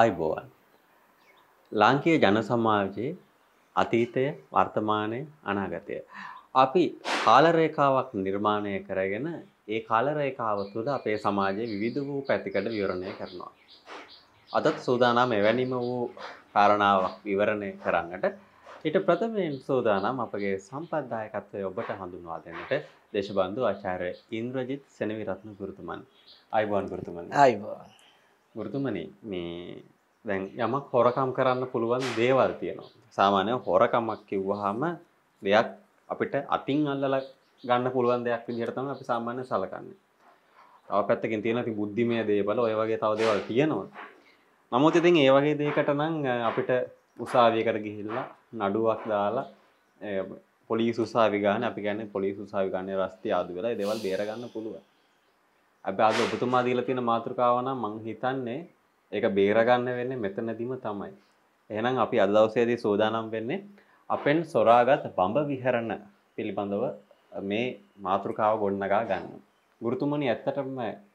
ආයිබෝවන් ලාංකීය ජන සමාජයේ අතීතය වර්තමානය අනාගතය අපි කාල රේඛාවක් නිර්මාණය කරගෙන ඒ කාල රේඛාව තුළ අපේ සමාජයේ විවිධ වූ පැතිකඩ විවරණය කරනවා අදත් සූදානම් එවැනිම වූ කාරණාවක් විවරණය කරන්නට ඊට ප්‍රථමයෙන් සූදානම් අපගේ සම්පත්දායකත්වය ඔබට හඳුන්වා දෙන්නට දේශබන්දු ආචාර්ය ඉන්ද්‍රජිත් සෙනවිරත්න ගුරුතුමන් අයිබෝන් ගුරුතුමන් අයිබෝන් ගෘතුමනේ මේ දැන් යමක් හොරකම් කරන්න පුළුවන් දේවල් තියෙනවා. සාමාන්‍ය හොරකමක් කිව්වහම දෙයක් අපිට අතින් අල්ලලා ගන්න පුළුවන් දෙයක් විදිහට තමයි අපි සාමාන්‍ය සලකන්නේ. තව පැත්තකින් තියෙන ඉතින් බුද්ධිමය දේවල් ඔය වගේ තව දේවල් තියෙනවා. නමුත් ඉතින් ඒ වගේ දෙයකට නම් අපිට උසාවියකට ගිහිල්ලා නඩුවක් දාලා පොලිස් උසාවි ගන්න අපි කියන්නේ පොලිස් උසාවි ගන්න රස්ති ආදි වෙලා ඒ දේවල් බේර ගන්න පුළුවන්. ඇබ අද ඔබතුමා දීලා තියෙන මාතෘකාව නම් මං හිතන්නේ ඒක බේරගන්න වෙන්නේ මෙතනදීම තමයි. එහෙනම් අපි අද දවසේදී සෝදානම් වෙන්නේ අපෙන් සොරාගත් බඹ විහරණ පිළිබඳව මේ මාතෘකාව ගොඩනගා ගන්න. ගුරුතුමනි ඇත්තටම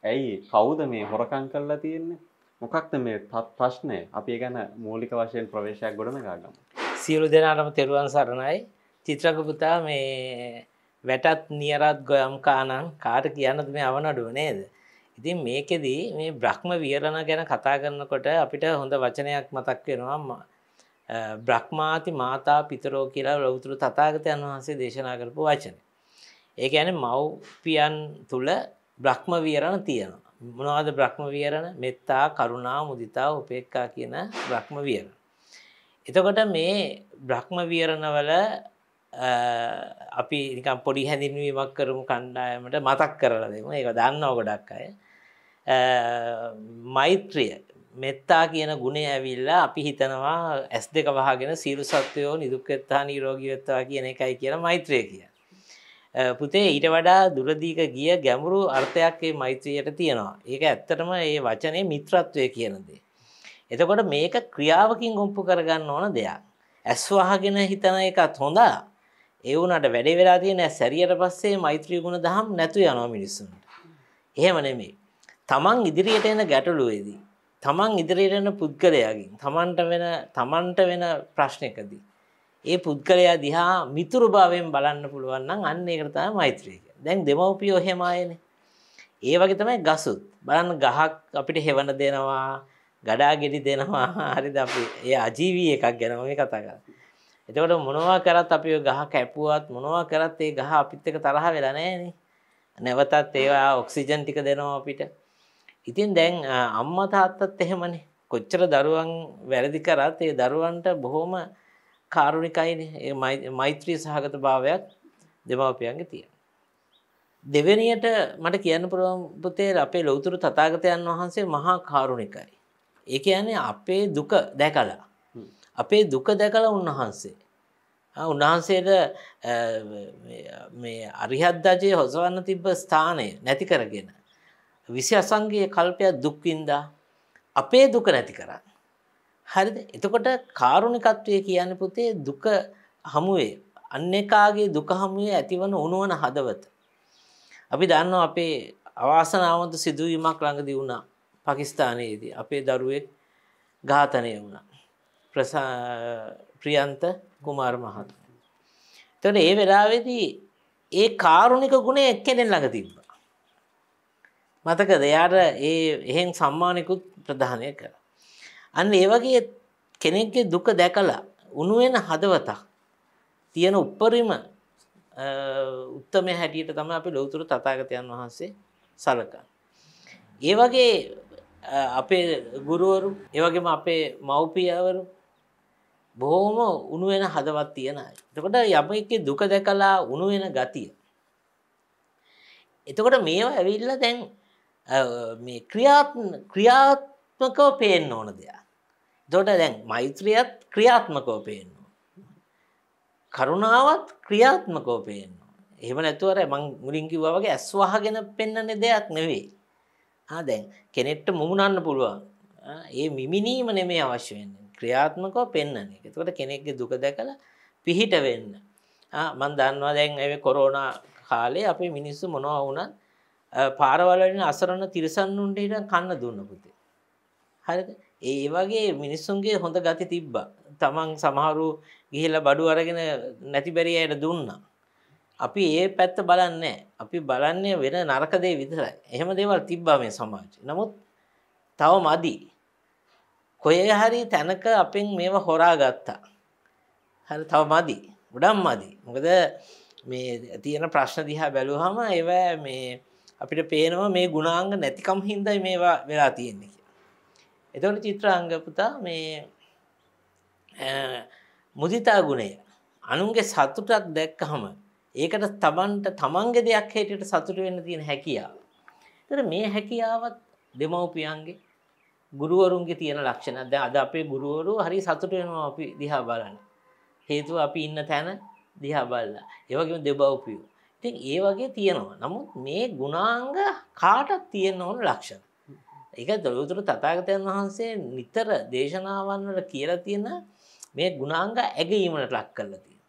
ඇයි කවුද මේ හොරකම් කරලා තියෙන්නේ? මොකක්ද මේ ප්‍රශ්නය? අපි ගැන මූලික වශයෙන් ප්‍රවේශයක් ගොඩනගා ගමු. සියලු දෙනාටම තෙරුවන් සරණයි. චිත්‍රක පුතා මේ වැටත් නියරත් ගොයම්කානං කාට කියන්නද මේ අවනඩුව නේද. ඉතින් මේකෙදී මේ බ්‍රහ්ම වියරණ ගැන කතා කරනකොට අපිට හොඳ වචනයක් මතක් වෙනවා බ්‍රහ්මාති මාතා පිතරෝ කියලා ලෞතුරු තථාගතයන් වහන්සේ දේශනා කරපු වචන. ඒ කියන්නේ මව්පියන් තුල බ්‍රහ්ම වියරණ තියෙනවා. මොනවද බ්‍රහ්ම වියරණ? මෙත්තා, කරුණා, මුදිතා, උපේක්ඛා කියන බ්‍රහ්ම වියරණ. එතකොට මේ බ්‍රහ්ම වියරණවල අපි නිකම් පොඩි හැඳින්වීමක් කරමු කණ්ඩායමට මතක් කරලා දෙමු ඒක දන්නව ගොඩක් අය මෛත්‍රිය මෙත්තා කියන ගුණේ ඇවිල්ලා අපි හිතනවා ඇස් දෙක වහගෙන සීරු සත්වයෝ නිදුක්කෙත්තා නීරෝගීවෙත්තා කියන එකයි කියන මෛත්‍රය කිය පුතේ ඊට වඩා දුරදීක ගිය ගැමුරු අර්ථයක් ඒ මෛත්‍රියයට තියෙනවා ඒක ඇත්තටම ඒ වචනය මිත්‍රත්වය කියනදේ එතකොට මේක ක්‍රියාවකින් ගොම්පු කරගන්න ඕන දෙයක් ඇස්වාහගෙන හිතන එකත් හොඳා ඒ වුණාට වැඩේ වෙලා තියෙන සැරියට පස්සේ මෛත්‍රී ගුණ දහම් නැතු යනවා මිනිස්සුන්ට. එහෙම නෙමෙයි. තමන් ඉදිරියට එන ගැටලුවේදී තමන් ඉදිරියට එන පුද්ගලයාගෙන් තමන්ට වෙන තමන්ට වෙන ප්‍රශ්නයකදී ඒ පුද්ගලයා දිහා මිතුරුභාවයෙන් බලන්න පුළුවන් නම් අන්න ඒකට තමයි මෛත්‍රිය කියන්නේ. දැන් දෙමව්පියෝ එහෙම ආයේනේ. ඒ වගේ තමයි ගසුත්. බලන්න ගහක් අපිට හෙවණ දෙනවා, ගඩා ගෙඩි දෙනවා. හරිද අපි ඒ අජීවී එකක් ගැන මම කතා කරන්නේ. එතකොට මොනවා කරත් අපි ගහ කැපුවත් මොනවා කරත් ඒ ගහ අපිත් එක තරහ වෙලා නෑනේ. නැවතත් ඒවා ඔක්සිජන් ටික දෙනවා අපිට. ඉතින් දැන් අම්මා තාත්තත් එහෙමනේ. කොච්චර දරුවන් වැරදි කරත් ඒ දරුවන්ට බොහොම කාරුණිකයිනේ. ඒ මෛත්‍රී සහගත භාවයක් දෙමව්පියන්ගේ තියෙනවා. දෙවෙනියට මට කියන්න පුළුවන් පුතේ අපේ ලෞතර තථාගතයන් වහන්සේ මහා කාරුණිකයි. ඒ කියන්නේ අපේ දුක දැකලා අපේ දුක දැකල උන්වහන්සේ. උන්වහන්සේට අරිහත්දජය හොසවන්න තිබ්බ ස්ථානය නැති කරගෙන. විසි අසංගේ කල්පයක් දුක්වින්දා අපේ දුක නැති කරන්න. හරිද එතකොට කාරුණිකත්වය කියන පුතේ දුක හමුවේ අන්න එකාගේ දුක හමුවේ ඇතිවන උනුවන හදවත. අපි දන්න අපේ අවාසනාවන්ත සිදුවීමක් ළඟදී වුණා පකිස්ථානයේදී අපේ දරුවෙක් ඝාතනය වුණා. ප්‍රියන්ත කුමාර මහත්ම. තොට ඒ වෙලාවෙදී ඒ කාරුණික ගුණේ එක්කෙනෙන් ළඟ තිබ්බ. මතකද එයාට ඒ එහෙන් සම්මානකුත් ප්‍රධානය කර. අන්න ඒවගේ කෙනෙක්ගේ දුක දැකලා උනුවෙන හදවතක් තියෙන උප්පරිම උත්තම හැටියට තම අපි ලොවතුරු තතාගතයන් වහන්සේ සලකන්. ඒ වගේ අපේ ගුරුවරු ඒවගේම අපේ මව්පියවරු බොහෝම උණු වෙන හදවත් තියෙන අය. එතකොට යමෙක්ගේ දුක දැකලා උණු වෙන ගතිය. එතකොට මේවා ඇවිල්ලා දැන් මේ ක්‍රියාත්මකව පේන්න ඕන දෙයක්. එතකොට දැන් මෛත්‍රියත් ක්‍රියාත්මකව පේන්න කරුණාවත් ක්‍රියාත්මකව පේන්න එහෙම නැතුව අර මං මුලින් කිව්වා වගේ ඇස් වහගෙන පෙන්වන්නේ දෙයක් නෙවෙයි. ආ දැන් කෙනෙක්ට මුමුණන්න පුළුවන්. ඒ මිමිනීම නෙමෙයි අවශ්‍ය වෙන්නේ. ක්‍රියාත්මකව පෙන්න්නන එක එතකොට කෙනෙක්ගේ දුක දැකළ පිහිට වෙන්න මන් දන්නවා දැන් ඇ කොරෝනා කාලේ අපි මිනිස්සු මොනවා වුණත් පාරවලින් අසරණ තිරිසන්නුන්ට ඉට කන්න දුන්න පුතේ හරි ඒ වගේ මිනිස්සුන්ගේ හොඳ ගති තිබ්බ තමන් සමහරු ගිහිල බඩු අරගෙන නැතිබැරි අයට දුන්නා අපි ඒ පැත්ත බලන්නේ අපි බලන්නේ වෙන නරකදේ විතරයි එහෙම දේවල් තිබ්බා මේ සමාජ නමුත් තව මදී කොහේ හරි තැනක අපෙන් මේව හොරා ගත්තා. හරි තව මදි. ගොඩක් මදි. මොකද මේ තියෙන ප්‍රශ්න දිහා බැලුවහම ඒවා මේ අපිට පේනවා මේ ගුණාංග නැතිකම් හින්දා මේවා වෙලා තියෙන්නේ කියලා. එතකොට චිත්‍රාංග පුතා මේ මුදිතා ගුණය අනුන්ගේ සතුටක් දැක්කහම ඒකට තමන්ට තමන්ගේ දෙයක් හැටියට සතුට වෙන්න තියෙන හැකියාව. ඒතර මේ හැකියාවත් දෙමව්පියන්ගේ ගුරුවරුන්ගේ තියෙන ලක්ෂණ දැන් අද අපේ ගුරුවරු හරි සතුට වෙනවා අපි දිහා බලන්න. හේතුව අපි ඉන්න තැන දිහා බලලා. ඒ වගේම දෙබව්පියෝ. ඉතින් ඒ වගේ තියෙනවා. නමුත් මේ ගුණාංග කාටත් තියෙන ඕන ලක්ෂණ. ඒක දොළුතර තථාගතයන් වහන්සේ නිතර දේශනාවන් වල කියලා තියෙන මේ ගුණාංග ඇගීමකට ලක් කරලා තියෙනවා.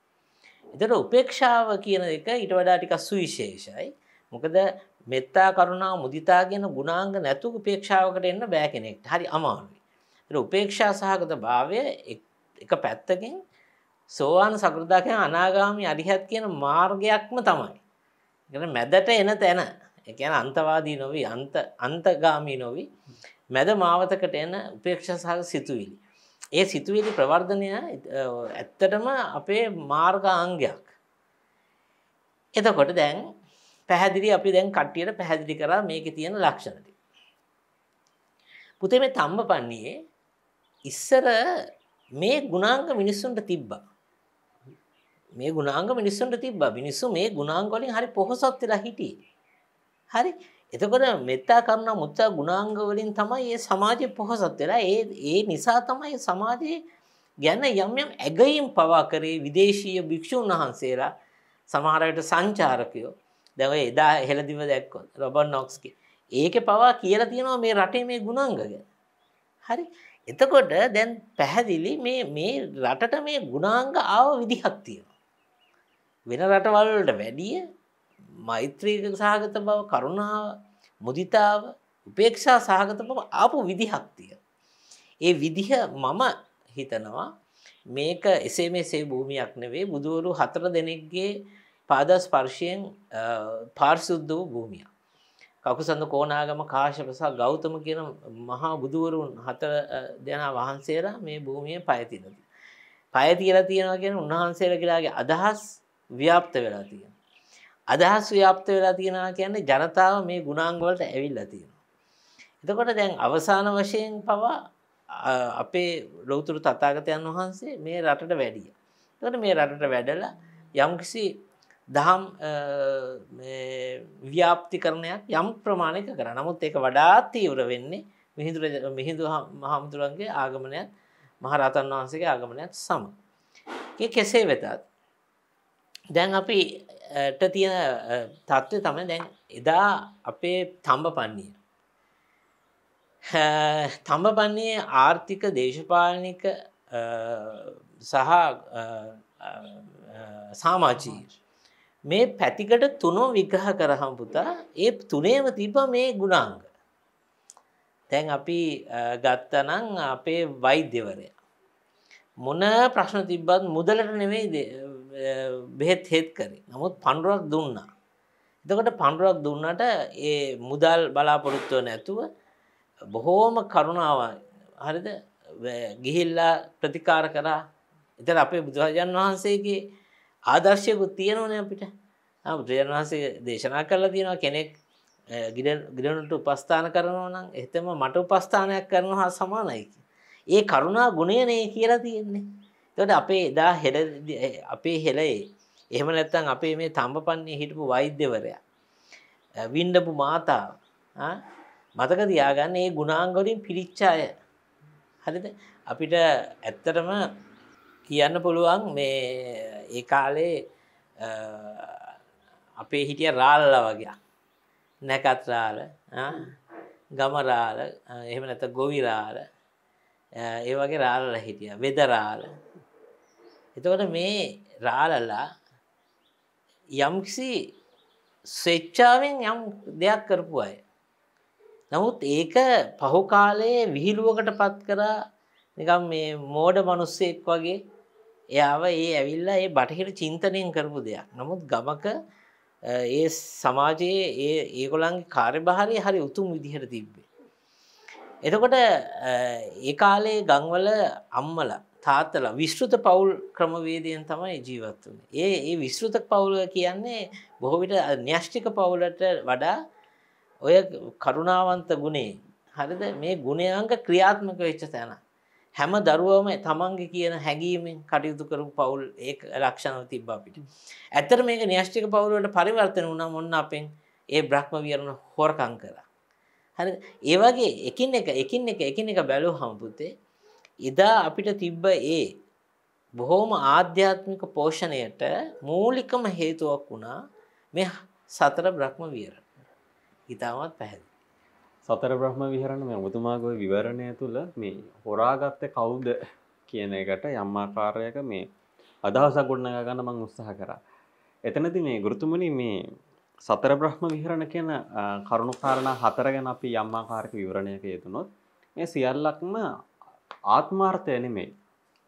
ඒතර උපේක්ෂාව කියන එක ඊට වඩා ටිකක් සුවිශේෂයි. මොකද මෙත්තා කරුණා මුදිතාගෙන ගුණාංග නැතු උපේක්ෂාවකට එන්න බෑ කෙනෙක්ට හරි අමානුයි. උපේක්ෂා සහගත භාවය එක පැත්තකින් සෝවාන සකෘදාකය අනාගාමි අරිහත් කියන මාර්ගයක්ම තමයි. එකට මැදට එන තැන එකන අන්තවාදී නොවී අන්ත අන්තගාමී නොවී මැද මාවතකට එන උපේක්ෂා සහ සිතුවිලි. ඒ සිතුවිලි ප්‍රවර්ධනය ඇත්තටම අපේ මාර්ගාංගයක්. එතකොට දැන් පැහැදිලි අපි දැන් කට්ටියට පැහැදිලි කරා මේකේ තියෙන ලක්ෂණ පුතේ මේ තම්බපන්ණියේ ඉස්සර මේ ගුණාංග මිනිස්සුන්ට තිබ්බා. මේ ගුණාංග මිනිස්සුන්ට තිබ්බා. මිනිස්සු මේ ගුණාංග වලින් හරි පොහොසත් වෙලා හිටියේ. හරි. එතකොට මෙත්තා කරුණා මුත්තා ගුණාංග වලින් තමයි මේ සමාජය පොහොසත් වෙලා ඒ ඒ නිසා තමයි සමාජයේ ගැන යම් යම් ඇගයීම් පවා කරේ විදේශීය භික්ෂුන් වහන්සේලා සමහර සංචාරකයෝ දැව එදා හෙළදිව දැක්කොත් රොබන් නොක්ස්ගේ ඒක පවා කියලා තියෙනවා මේ රටේ මේ ගුණංගග හරි එතකොට දැන් පැහැදිලි මේ මේ රටට මේ ගුණාංග ආව විදිහක් තියෙනවා වෙන රටවල්ට වැඩිය මෛත්‍රීක සහගත බව කරුණාව මුදිතාව උපේක්ෂා සහගත බව ආපු විදිහක් තිය ඒ විදිහ මම හිතනවා මේක එසේ මෙසේ භූමියක් නෙවේ බුදුවරු හතර දෙනෙක්ගේ පාදස්පර්ශයෙන් පාර්සුද්ධ වූ භූමිය. කකුසඳ කෝනාගම කාශපසා ගෞතම කියන මහා බුදුවරුන් හතර දෙනා වහන්සේලා මේ භූමිය පයතිනද. පයතිලා තියෙනවා කියෙන උන්වහන්සේලකිලාගේ අදහස් ව්‍යාප්ත වෙලා තියෙන. අදහස් ව්‍යාප්ත වෙලා තියෙනවා කියන්නේ ජනතාව මේ ගුණාංගවලට ඇවිල්ලා තියෙනවා. එතකොට දැන් අවසාන වශයෙන් පවා අපේ ලොවතුරු තතාගතයන් වහන්සේ මේ රටට වැඩිය. තට මේ රටට වැඩල යම්කිසි දහම් ව්‍යාප්තිකරණයක් යම් ප්‍රමාණයක කර නමුත් ඒක වඩාත්තීවර වෙන්නේ මිහිදුර මිහිදු මහමුදුරන්ගේ ආගමනයත් මහරතන් වහන්සේගේ ආගමනයත් සම. කෙසේ වෙතත් දැන් අපිට තියෙන තත්ත්වය තමයි දැන් එදා අපේ තම්බ පන්නේ. තම්බ පන්නේ ආර්ථික දේශපාලනික සහ සාමාජීර්. මේ පැතිකඩ තුනෝ විග්‍රහ කරහම් පුතා ඒ තුනේම තිබ මේ ගුණාංග. තැන් අපි ගත්තනං අපේ වෛද්‍යවරය. මොන ප්‍රශ්න තිබ්බත් මුදලට නෙවෙයි බෙහෙත් හෙත් කරේ නමුත් පණ්ඩුවක් දුන්නා. එතකොට පණ්ඩුවක් දුන්නට ඒ මුදල් බලාපොරොත්තුව නැතුව බොහෝම කරුණාව හරිද ගිහිල්ලා ප්‍රතිකාර කරා එතර අපේ බුදුරජාන් වහන්සේගේ ආදර්ශයකුත් තියෙනවන අපිට බුදුරජාණන් වහන්සේ දේශනා කරලා තියෙනවා කෙනෙක් ගිඩනුට උපස්ථාන කරනවා නම් එතම මට උපස්ථානයක් කරනවා හා සමානයිකි. ඒ කරුණා ගුණයනේ කියලා තියෙන්නේ. තොට අපේ එදා හෙ අපේ හෙලයේ එහෙම නැත්තන් අපේ මේ තම්බ පන්නේ හිටපු වෛද්‍යවරයා. වින්ඩපු මාතාව මතක දයාගන්න ඒ ගුණාංගොලින් පිරිච්චාය. හරිද අපිට ඇත්තටම කියන්න පුළුවන් මේ ඒ කාලේ අපේ හිටිය රාල්ල වගේ නැකත්රාල ගමරාල එහෙම නැත ගොවිරාල ඒ වගේ රාලල හිටිය වෙදරාල එතකොට මේ රාලල්ලා යම්කිසි ස්වෙච්චාවෙන් යම් දෙයක් කරපු අය නමුත් ඒක පහු කාලයේ විහිළුවකට පත් කරා නිකම් මේ මෝඩ මනුස්සෙක් වගේ එයාව ඒ ඇවිල්ලා ඒ බටහිර චින්තනයෙන් කරපු දෙයක් නමුත් ගමක ඒ සමාජයේ ඒ ඒගොලන්ගේ කාර්යභාරය හරි උතුම් විදිහට තිබ්බේ. එතකොට ඒ කාලේ ගංවල අම්මල තාත්තල විශ්ෘත පවුල් ක්‍රමවේදයෙන් තමයි ජීවත් වුනේ. ඒ ඒ විශ්ෘත පවුල කියන්නේ බොහෝ විට න්‍යෂ්ටික පවුලට වඩා ඔය කරුණාවන්ත ගුණේ හරිද මේ ගුණයංග ක්‍රියාත්මක වෙච්ච තැනක්. හැම දරුවම තමන්ගේ කියන හැඟීමෙන් කටයුතු කරු පවුල් ඒ ලක්ෂණ තිබ්බා අපිට. ඇත්තට මේක න්‍යෂ්ටික පවුලට පරිවර්තන වුණා මොන්න අපෙන් ඒ බ්‍රහ්ම විහරණ හොරකම් කළා. හරි ඒ වගේ එකින් එක එකින් එක එකින් එක බැලුවහම පුතේ ඉදා අපිට තිබ්බ ඒ බොහොම ආධ්‍යාත්මික පෝෂණයට මූලිකම හේතුවක් වුණා මේ සතර බ්‍රහ්ම විහරණ. ඊටමත් පැහැදිලි සතර බ්‍රහ්ම විහරණ මේ ඔබතුමාගොය විවරණය තුළ මේ හොරාගත්ත කවුද කියන එකට යම්මාකාරයක මේ අදහසක් ගොඩනගා ගන්න මං උත්සාහ කරා. එතනදී මේ ගුරුතුමනි මේ සතර බ්‍රහ්ම විහරණ කියන කරුණු කාරණා හතර ගැන අපි යම්මාකාරක විවරණයක යෙදුනොත් මේ සියල්ලක්ම ආත්මාර්ථය නෙමෙයි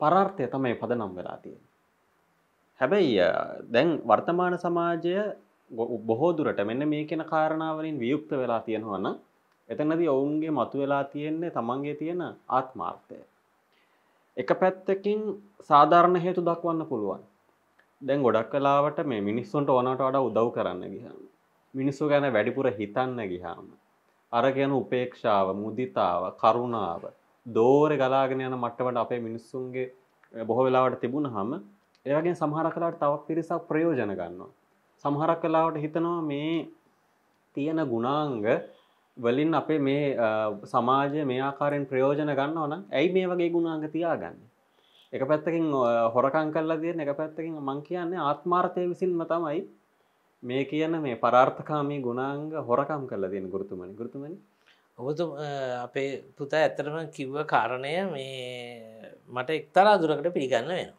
පරාර්ථය තමයි පදනම් වෙලා තියෙන්නේ. හැබැයි දැන් වර්තමාන සමාජය බොහෝ දුරට මෙන්න මේ කියන කාරණාවලින් වියුක්ත වෙලා තියෙනවා නම් එතනදී ඔවුන්ගේ මතු වෙලා තියෙන්නේ තමන්ගේ තියෙන ආත්මාර්ථය. එක පැත්තකින් සාධාරණ හේතු දක්වන්න පුළුවන්. දැන් ගොඩක් කලාවට මේ මිනිස්සුන්ට ඕනට වඩා උදව් කරන්න ගිහම. මිනිස්සු ගැන වැඩිපුර හිතන්න ගිහාම. අර ගැන උපේක්ෂාව, මුදිතාව, කරුණාව දෝරේ ගලාගෙන යන මට්ටමට අපේ මිනිස්සුන්ගේ බොහෝ වෙලාවට තිබුණාම ඒ වගේ සමහර කලාවට තවත් පිරිසක් ප්‍රයෝජන ගන්නවා. සමහර කලාවට හිතනවා මේ තියෙන ගුණාංග වලින් අපේ මේ සමාජය මේ ආකාරයෙන් ප්‍රයෝජන ගන්න ඕනම් ඇයි මේ වගේ ගුණාංග තියාගන්න එක පැත්තකින් හොරකං කල්ලා තියෙන එක පැත්තකින් මං කියන්නේ ආත්මාර්ථය විසින්ම තමයි මේ කියන මේ පරාර්ථකාමී ගුණාංග හොරකම් කල්ලා තියෙන ගුරුතුමනි ගුරුතුමනි ඔබතු අපේ පුතා ඇත්තටම කිව්ව කාරණය මේ මට එක්තරා දුරකට පිළිගන්න වෙනවා.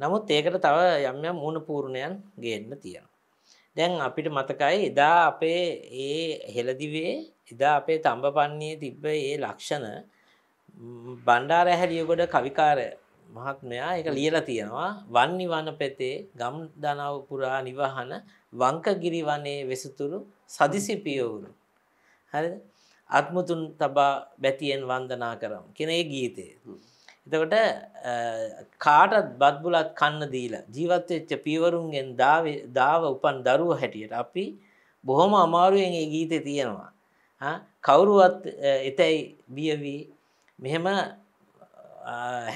නමුත් ඒකට තව යම්යම් මුණ පූර්ණයන් ගේන්න තියෙනවා. දැන් අපිට මතකයි එදා අපේ ඒ හෙළදිවේ එදා අපේ තම්බ පන්නේ තිබ්බ ඒ ලක්ෂණ බණ්ඩාර හැලියගොඩ කවිකාර මහත්මයා එක ලියලා තියෙනවා වන්නිවන පෙතේ ගම් දනව පුරා නිවහන වංකගිරි වනේ වෙසතුරු සදිසි පියවුරු. හරිද? අත්මුතුන් තබා බැතියෙන් වන්දනා කරම් කියන ඒ ගීතේ. දකට කාටත් බත්බුලත් කන්න දීලා ජීවත්වෙච්ච පීවරුන්ගෙන් දාව උපන් දරුව හැටියට අපි බොහොම අමාරුවෙන් ඒ ගීතය තියෙනවා කවුරුවත් එතැයි බියවී මෙහෙම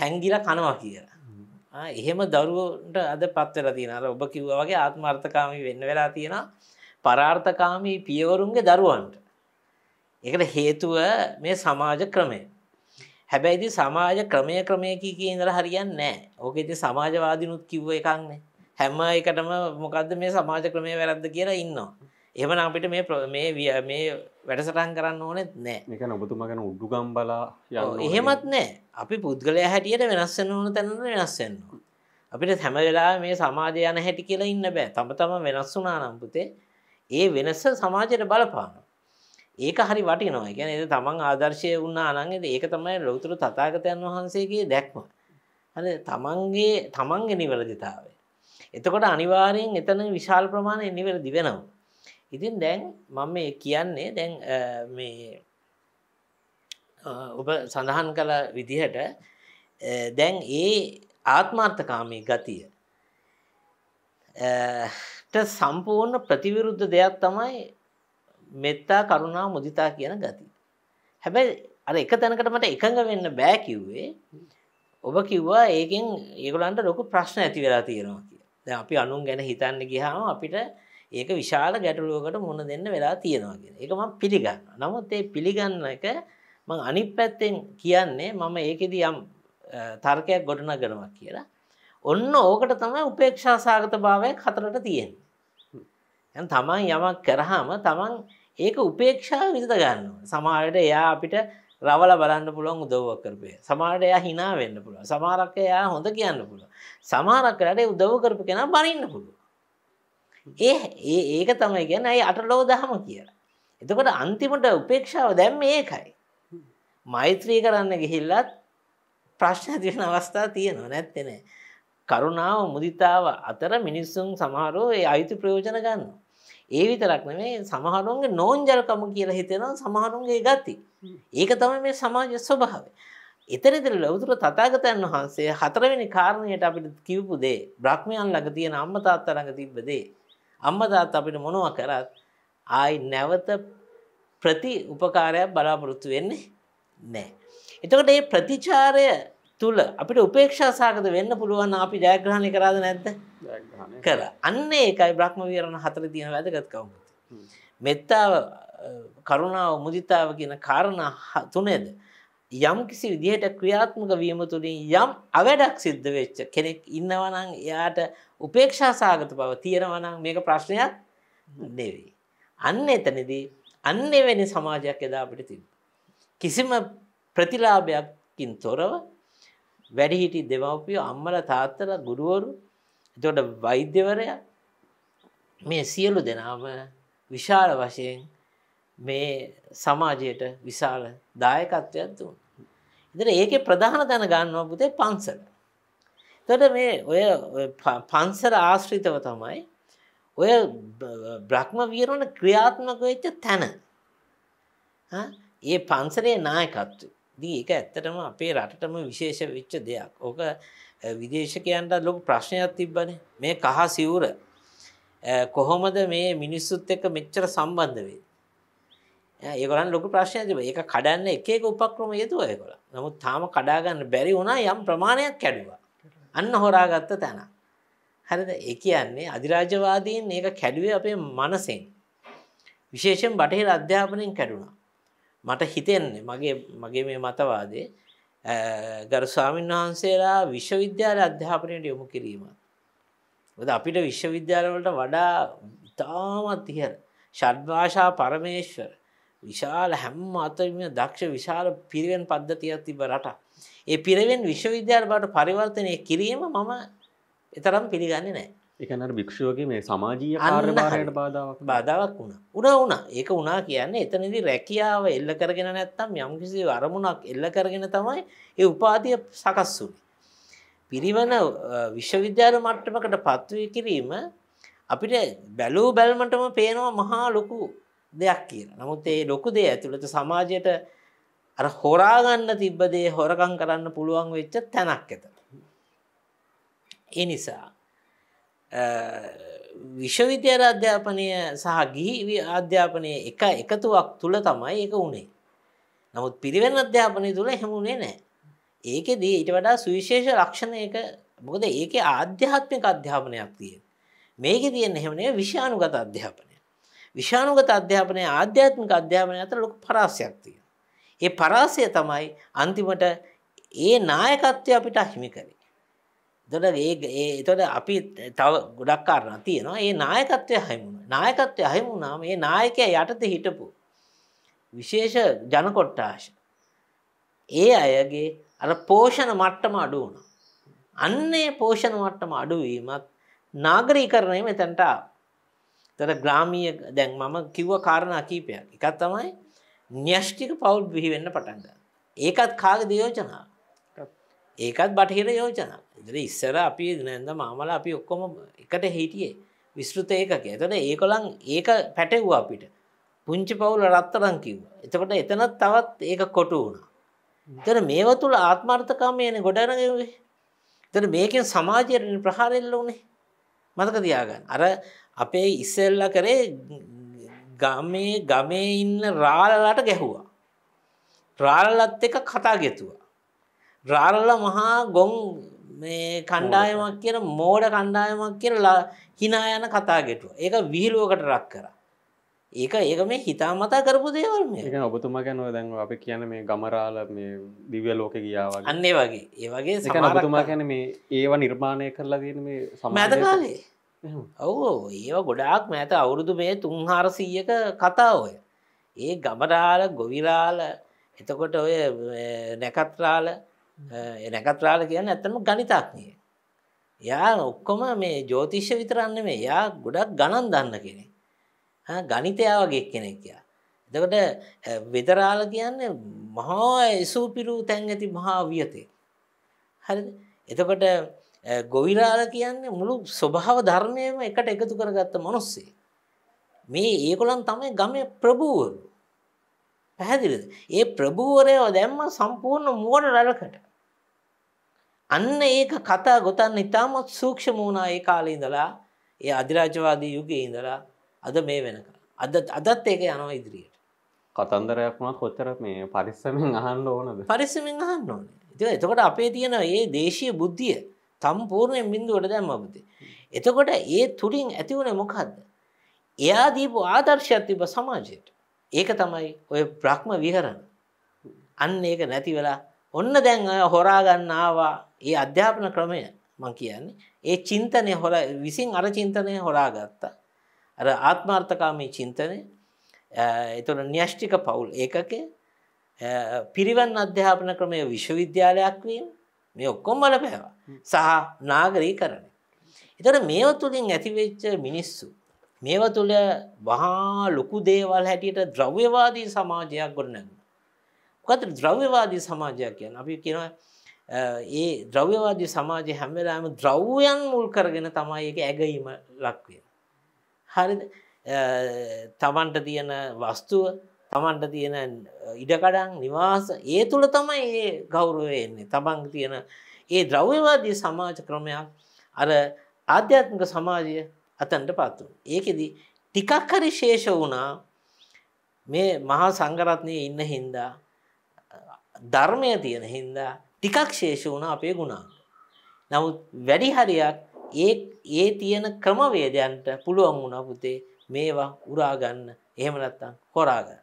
හැංගිල කනවා කියලා එහෙම දරුවන්ට අද පත්වල තියනර ඔබ කිව්ව වගේ ආත්මර්ථකාමී වෙන්න වෙලා තියෙන පරාර්ථකාමී පියවරුන්ගේ දරුවන්ට එකට හේතුව මේ සමාජ ක්‍රමය හැබැයි ඉතින් සමාජ ක්‍රමය ක්‍රමය කී ඉඳලා හරියන්නේ නැහැ. ඕක ඉතින් සමාජවාදීනුත් කිව්ව එකක් නේ. හැම එකටම මොකද්ද මේ සමාජ ක්‍රමය වැරද්ද කියලා ඉන්නවා. එහෙමනම් අපිට මේ මේ මේ වැඩසටහන් කරන්න ඕනෙත් නැහැ. මේ කියන්නේ ඔබතුමා ගැන උඩුගම් බලා යන්න එහෙමත් නැහැ. අපි පුද්ගලයා හැටියට වෙනස් වෙන ඕන තැනට වෙනස් වෙන්න අපිට හැම වෙලාවෙම මේ සමාජය යන හැටි කියලා ඉන්න බෑ. තම තම වෙනස් වුණා නම් පුතේ ඒ වෙනස සමාජයට බලපානවා. ඒක හරි වටිනවා ගැන එ තමන් ආදර්ශය වන්නා අනන්ගේ ඒක තමයි ලොතුරු තතාගතයන් වහන්සේගේ දැක්ම. හද තමන්ගේ තමන්ගේ නිවලදිතාව. එතකොට අනිවාරයෙන් එතන විශාල් ප්‍රමාණය නිවල දිවෙනව. ඉතින් දැන් මම මේ කියන්නේ දැන් මේ ඔබ සඳහන් කළ විදිහට දැන් ඒ ආත්මාර්ථකාමී ගතිය සම්පූර්ණ ප්‍රතිවිරුද්ධ දෙයක් තමයි මෙත්තා කරුණා මුදිතා කියන ගති. හැබැයි අර එක තැනකට මට එකඟ වෙන්න බෑ කිව්වේ ඔබ කිව්වා ඒකෙන් ඒගොලන්ට ලොකු ප්‍රශ්න ඇති වෙලා තියෙනවා කිය. දැන් අපි අනුන් ගැන හිතන්න ගියාම අපිට ඒක විශාල ගැටලුවකට මුහුණ දෙන්න වෙලා තියෙනවා කියන. ඒක මම පිළිගන්නවා. නමුත් ඒ පිළිගන්න එක මම අනිත් පැත්තෙන් කියන්නේ මම ඒකෙදී යම් තර්කයක් ගොඩනගනවා කියලා. ඔන්න ඕකට තමයි උපේක්ෂා සාගත භාවයක් හතරට තියෙන්නේ. දැන් තමන් යමක් කරාම තමන් ඒක උපේක්ෂාව විසඳ ගන්න සමහරට එයා අපිට රවල බලන්න පුළුවන් උදව්වක් කරපේ සමාරට එයා හිනා වෙන්න පුළුව සමාරක්ක එයා හොඳ කියන්න පුළුව සමාරක් කරට උදව් කරපු කෙන බනින්න පුළුව ඒ ඒ ඒක තමයි ගැන ඇයි අටලෝ දහම කියලා එතකොට අන්තිමට උපේක්ෂාව දැම් ඒකයි මෛත්‍රී කරන්න ගිහිල්ලත් ප්‍රශ්න තියෙන අවස්ථා තියෙනවා නැත්තෙන කරුණාව මුදිතාව අතර මිනිස්සුන් සමහරෝ ඒ අයිති ප්‍රයෝජන ගන්නවා ඒ විතරක් නෙමේ සමහරුන්ගේ නෝන්ජල්කම කියලා හිතෙනවා සමහරුන්ගේ ගති. ඒක තමයි මේ සමාජ ස්වභාවය. එතනතර ලෞතර තථාගතයන් වහන්සේ හතරවෙනි කාරණයට අපිට කියපු දේ බ්‍රහ්මයන් ළඟ තියෙන අම්මා තාත්තා ළඟ තිබ්බ දේ. අම්මා තාත්තා අපිට මොනවා කරත් ආයි නැවත ප්‍රති උපකාරයක් බලාපොරොත්තු වෙන්නේ නැහැ. එතකොට මේ ප්‍රතිචාරය තුළ අපිට උපේක්ෂා සාගත වෙන්න පුළුවන් අපි ජයග්‍රහණය කරාද නැද්ද කර අන්න ඒකයි බ්‍රහ්ම වීරණ හතර තියෙන වැදගත් කවුමුති. මෙත්තාව කරුණාව මුදිතාව කියන කාරණා තුනේද. යම් කිසි විදිහට ක්‍රියාත්මක වීම තුළින් යම් අවැඩක් සිද්ධ වෙච්ච කෙනෙක් ඉන්නවනං එයාට උපේක්ෂා සාගත බව තියෙනවනං මේක ප්‍රශ්නයක් නෙවෙයි. අන්න එතනදී අන්න එවැනි සමාජයක් එදා අපිට තිබ. කිසිම ප්‍රතිලාභයක්කින් තොරව වැඩිහිටි දෙමව්පිය අම්මලා තාත්තලා ගුරුවරු එතකොට වෛද්‍යවරයා මේ සියලු දෙනාම විශාල වශයෙන් මේ සමාජයට විශාල දායකත්වයක් දුන්. ඉතින් ඒකේ ප්‍රධාන තැන ගන්නවා පුතේ පන්සල. එතකොට මේ ඔය පන්සල ආශ්‍රිතව තමයි ඔය බ්‍රහ්ම විහරණ ක්‍රියාත්මක වෙච්ච තැන. ඒ පන්සලේ නායකත්වය දී එක ඇත්තටම අපේ රටටම විශේෂ වෙච්ච දෙයක් ඕක විදේශකයන්ට ලොක ප්‍රශ්නයක් තිබ්බන මේ කහ සිවුර කොහොමද මේ මිනිස්සුත් එක මෙච්චර සම්බන්ධ වේ ඒගලන් ලොක ප්‍රශ්නය තිබ ඒ කඩන්න එකක උපක්‍රම යතුව ඒකොල නමුත් තාම කඩාගන්න බැරි වුණා යම් ප්‍රමාණයක් කැඩවා අන්න හොරාගත්ත තැන හරිද ඒ කියන්නේ අධිරාජවාදීන් ඒක කැඩුවේ අපේ මනසෙන් විශේෂෙන් බටහිර අධ්‍යාපනයෙන් කැඩුණා මට හිතෙන්නේ මගේ මගේ මේ මතවාදේ ගරු ස්වාමීන් වහන්සේලා විශ්වවිද්‍යාල අධ්‍යාපනයට යොමු කිරීම. ද අපිට විශ්වවිද්‍යාලවලට වඩා ඉතාමත් ඉහර ෂඩ්භාෂා පරමේශ්වර විශාල හැම්ම අතම දක්ෂ විශාල පිරිවෙන් පද්ධතියක් තිබ රට. ඒ පිරිවෙන් විශ්වවිද්‍යාල බට පරිවර්තනය කිරීම මම එතරම් පිළිගන්න නෑ. එකනට භික්ෂුවගේ මේ සමාජීය ආරභාරයට බාධාවක් බාධාවක් වුණ උඩ වුණ ඒක උනා කියන්නේ එතනදි රැකියාව එල්ල කරගෙන නැත්තම් යම්කිසි අරමුණක් එල්ල කරගෙන තමයි ඒ උපාතිය සකස් වුණ. පිරිවන විශ්වවිද්‍යාල මට්ටමකට පත්වය කිරීම අපිට බැලූ බැල්මටම පේනවා මහා ලොකු දෙයක් කියන නමුත් ඒ ලොකු දේ ඇතුළට සමාජයට අර හොරාගන්න තිබ්බදේ හොරකං කරන්න පුළුවන් වෙච්ච තැනක් එතට. ඒ නිසා විශ්වවිද්‍යාල අධ්‍යාපනය සහ ගිහි අධ්‍යාපනය එක එකතුවක් තුළ තමයි එක උනේ. නමුත් පිරිවෙන් අධ්‍යාපනය තුළ හැමුණේ නෑ. ඒකෙදී ඊට වඩා සුවිශේෂ ලක්ෂණයක බොද ඒක ආධ්‍යාත්මික අධ්‍යාපනයක් තිය. මේක තියෙන් එහෙමනේ විශානුගත අධ්‍යාපනය. විශානුගත අධ්‍යාපනය ආධ්‍යාත්මික අධ්‍යාපනය අතර ලොක පරාසයක් තිය. ඒ පරාසය තමයි අන්තිමට ඒ නායකත්වය අපිට අහිමි කරේ. එතකොට ඒ එතකොට අපි තව ගොඩක් කාරණා තියෙනවා. ඒ නායකත්වය හැමුණා. නායකත්වය හැමුණාම මේ නායකයා යටතේ හිටපු විශේෂ ජන කොට්ටාෂ ඒ අයගේ අර පෝෂණ මට්ටම අඩු වුණා. අන්නේ පෝෂණ මට්ටම අඩු වීමත් නාගරීකරණය මෙතනට ආවා. ඒතර ග්‍රාමීය දැන් මම කිව්ව කාරණා කීපයක්. එකක් තමයි න්‍යෂ්ටික පෞල් බිහි වෙන්න පටන් ගන්නවා. ඒකත් කාගේ දියෝජනාව. ඒකත් බටහිර යෝජනා ඉදර ඉස්සර අපි නැද මාමල අපි ඔක්කොම එකට හිටියේ විස්ෘත ඒකක එතන ඒ කොළන් ඒක පැටෙව්වා අපිට පුංචි පවුල රත්තරං කිව් එතකොට එතනත් තවත් ඒක කොටු වුණා තර මේව තුළ ආත්මාර්ථකාමයන ගොඩරගවේ තර මේකින් සමාජයට ප්‍රහාරෙල්ල වනේ මතක තියාගන්න අර අපේ ඉස්සෙල්ල කරේ ගමේ ගමේ ඉන්න රාලලට ගැහුවා රාලලත් එක කතා ගෙතුවා රාරල මහා ගොන් මේ කණ්ඩායමක් කියන මෝඩ කණ්ඩායමක් කියලා හිනා යන කතා ගෙටුව ඒක විහිලුවකට රක් කර ඒක ඒක මේ හිතා මතා කරපු දේවල් මේ ඔබතුම ගැන දැන් අප කියන මේ ගමරාල මේ දිවිය ලෝක ගියාව අන්නේ වගේ ඒ වගේ ඔබතුමා ගැන මේ ඒවා නිර්මාණය කරලා දන මේ සමඇත කාලේ ඔවෝ ඒව ගොඩාක් මෑත අවුරුදු මේ තුන්හාරසීයක කතා ඔය ඒ ගමරාල ගොවිරාල එතකොට ඔය නැකත්රාල නැකත්‍රාල කියන්න ඇත්තම ගනිතාක්නිය. යා ඔක්කොම මේ ජෝතිශ්‍ය විතරන්න මේ යා ගොඩක් ගණන් දන්න කෙනෙ. ගනිතයා වගේ කෙනෙක් කියා. එතකට වෙදරාල කියන්න මහා එසූපිරූ තැන් ඇති මහා වියතේ. හරි එතකට ගොවිරාල කියන්නේ මුළු ස්වභාව ධර්මයම එකට එකතු කරගත්ත මනුස්සේ. මේ ඒකොළන් තමයි ගම ප්‍රභූවරු. පැහැදිලිද. ඒ ප්‍රභූවරයෝ දැම්ම සම්පූර්ණ මුවන රලකට. අන්න ඒක කතා ගොතන්න ඉතාමත් සූක්ෂම වුණා ඒ කාලේ ඉඳලා ඒ අධිරාජ්‍යවාදී යුගයේ ඉඳලා අද මේ වෙනකම්. අද අදත් ඒක යනවා ඉදිරියට. කතන්දරයක් වුණා කොච්චර මේ පරිස්සමෙන් අහන්න ඕනද? පරිස්සමෙන් අහන්න ඕනේ. ඉතින් එතකොට අපේ තියෙන මේ දේශීය බුද්ධිය සම්පූර්ණයෙන් බිඳුවට දැම්ම පුතේ. එතකොට ඒ තුලින් ඇති වුණේ මොකද්ද? එයා දීපු ආදර්ශයක් තිබ්බ සමාජයට. ඒක තමයි ඔය බ්‍රහ්ම විහරණ. අන්න ඒක නැති වෙලා ඔන්න දැන් අය හොරා ගන්න ආවා ඒ අධ්‍යාපන ක්‍රමය මං කියන්නේ ඒ චින්තනය හොර විසින් අර චින්තනය හොරා ගත්තා අර ආත්මාර්ථකාමී චින්තනය එතුළ න්‍යෂ්ටික පවුල් ඒකකේ පිරිවන් අධ්‍යාපන ක්‍රමය විශ්වවිද්‍යාලයක් වීම මේ ඔක්කොම් බල පැවා සහ නාගරී කරන. එතට මේව තුළින් ඇතිවෙච්ච මිනිස්සු. මේව තුළ වහා ලොකු දේවල් හැටියට ද්‍රව්‍යවාදී සමාජයක් ගොඩනැන්න. කත ද්‍රව්‍යවාදී සමාජයක් කියන අපි කියනවා ඒ ද්‍රව්‍යවාදී සමාජය හැමවෙලාම ද්‍රව්‍යයන් මුල් කරගෙන තමයි එක ඇගීම ලක්විය. හරි තමන්ට තියෙන වස්තුව තමන්ට තියෙන ඉඩකඩන් නිවාස ඒ තුළ තමයි ඒ ගෞරුවයන්නේ තමන් තියෙන ඒ ද්‍රව්‍යවාදී සමාජ ක්‍රමයක් අර ආධ්‍යාත්මික සමාජය අතන්ට පත්තු. ඒකෙදී ටිකක් හරි ශේෂ වුණා මේ මහා සංගරත්නය ඉන්න හින්දා ධර්මය තියෙන හින්දා ටිකක් ශේෂ වුණ අපේ ගුණා. නමුත් වැඩි හරියක් ඒ ඒ තියෙන ක්‍රමවේදයන්ට පුළුවන් වුණා පුතේ මේවා උරා ගන්න එහෙම නැත්නම් හොරා ගන්න.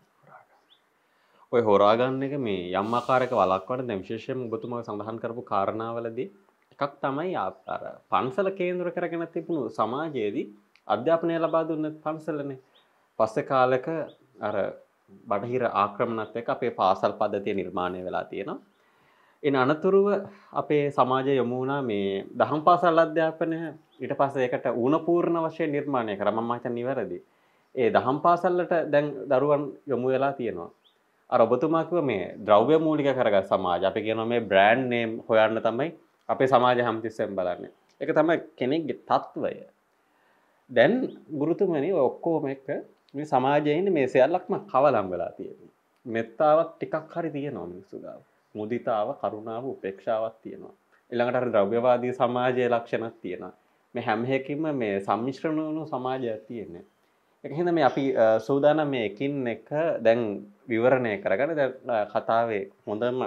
ඔය හොරා ගන්න එක මේ යම් ආකාරයක වළක්වන්න දැන් විශේෂයෙන්ම ඔබතුමා සඳහන් කරපු කාරණාවලදී එකක් තමයි අර පන්සල කේන්ද්‍ර කරගෙන තිබුණු සමාජයේදී අධ්‍යාපනය ලබා දුන්න පන්සලනේ. පස්සේ කාලෙක අර බටහිර ආක්‍රමණත් එක්ක අපේ පාසල් පද්ධතිය නිර්මාණය වෙලා තියෙනවා. එන අනතුරුව අපේ සමාජය යොමුණා මේ දහම් පාසල් අධ්‍යාපනය ඊට පස්සේ ඒකට ඌනපූර්ණ වශයෙන් නිර්මාණය කරා මම හිතන්නේ නිවැරදි. ඒ දහම් පාසල්ලට දැන් දරුවන් යොමු වෙලා තියෙනවා. අර ඔබතුමා කිව්ව මේ ද්‍රව්‍ය මූලික කරගත් සමාජ අපි කියනවා මේ බ්‍රෑන්ඩ් නේම් හොයන්න තමයි අපේ සමාජය හැමතිස්සෙම බලන්නේ. ඒක තමයි කෙනෙක්ගේ తত্ত্বය. දැන් ගුරුතුමනි ඔක්කොම එක මේ සමාජයේ ඉන්නේ මේ සියල්ලක්ම කවලම් වෙලා තියෙනවා. මෙත්තාවක් ටිකක් හරි තියෙනවා මිනිස්සු ගාව. මුදිතාව කරුණාව උපේක්ෂාවක් තියෙනවා. එළඟට අර ද්‍රව්‍යවාදී සමාජයේ ලක්ෂණක් තියෙනවා. මේ හැම එකකින්ම මේ සම්මිශ්‍රණ වුණු සමාජයක් තියෙන්නේ. ඒක හින්දා මේ අපි සූදානම් මේ එකින් එක දැන් විවරණය කරගෙන දැන් කතාවේ හොඳම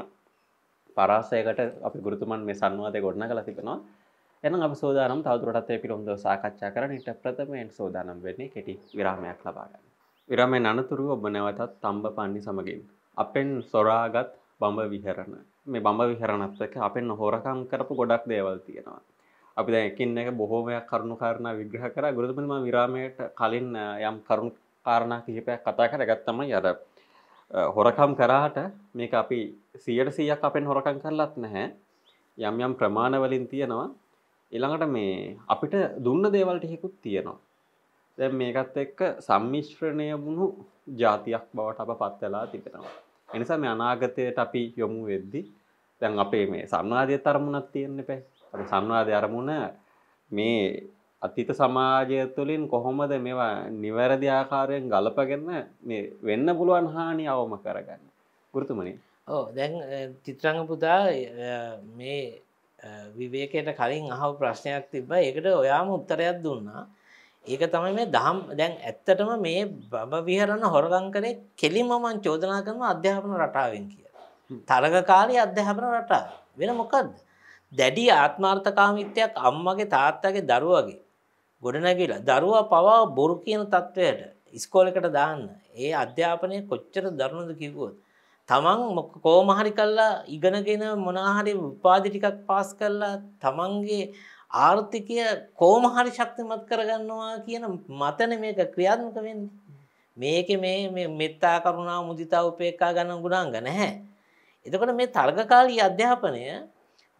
පරාසයකට අපි ගුරුතුමන් මේ සංවාදය ගොඩනගලා තිබෙනවා. එහෙනම් අපි සූදානම් තවදුරටත් මේ පිළිබඳව සාකච්ඡා කරන්න ඊට ප්‍රථමයෙන් සූදානම් වෙන්නේ කෙටි විරාමයක් ලබා ගන්න. විරමෙන් අනතුරුව ඔබ නැවතත් තම්බ පන්නි සමගින්. අපෙන් සොරාගත් බඹ විහරණ මේ බඹ විහරණත් එක අපෙන් හොරකම් කරපු ගොඩක් දේවල් තියෙනවා. අපි දැන් එකින් එක බොහෝමයක් කරුණු කාරණා විග්‍රහ කරා. ගුරුතුමනි මම විරාමයට කලින් යම් කරුණු කාරණා කිහිපයක් කතා කරගත් තමයි අර හොරකම් කරාට මේක අපි 100% අපෙන් හොරකම් කරලත් නැහැ. යම් යම් ප්‍රමාණ වලින් තියෙනවා. ඊළඟට මේ අපිට දුන්න දේවල් ටිකකුත් තියෙනවා. දැන් මේකත් එක්ක සම්මිශ්‍රණය වුණු જાතියක් බවට අප පත් වෙලා තිබෙනවා. එනිසා මේ අනාගතයට අපි යොමු වෙද්දි දැන් අපේ මේ සංවාදයේ තරමුණක් තියෙන්න බෑ. අපි සංවාදයේ අරමුණ මේ අතීත සමාජය තුළින් කොහොමද මේවා නිවැරදි ආකාරයෙන් ගලපගෙන මේ වෙන්න පුළුවන් හානි අවම කරගන්න. ගුරුතුමනි. ඔව් දැන් චිත්‍රංග පුතා මේ විවේකයට කලින් අහව ප්‍රශ්නයක් තිබ්බා. ඒකට ඔයාම උත්තරයක් දුන්නා. ඒක තමයි මේ දහම් දැන් ඇත්තටම මේ බබ විහරණ හොරගම් කරේ කෙලින්ම මම චෝදනා කරන අධ්‍යාපන රටාවෙන් කියලා. තරගකාරී අධ්‍යාපන රටාව. වෙන මොකද්ද? දැඩි ආත්මార్థකාමීත්වයක් අම්මගේ තාත්තගේ දරුවගේ ගොඩනැගිලා දරුවා පවා බොරු කියන තත්වයට ඉස්කෝලේකට දාන්න. ඒ අධ්‍යාපනය කොච්චර දරුණුද කිව්වොත්. තමන් කොහොම හරි කළා ඉගෙනගෙන මොනවා හරි උපාධි ටිකක් පාස් කරලා තමන්ගේ ආර්ථිකය කෝම හරි ශක්තිමත් කරගන්නවා කියන මතන මේක ක්‍රියාත්මක වෙන්න. මේක මේ මෙත්තා කරුණා මුදිතා උපේක්කා ගන්න ගුණාංග නැහැ. එතකොට මේ තර්ගකාලී අධ්‍යාපනය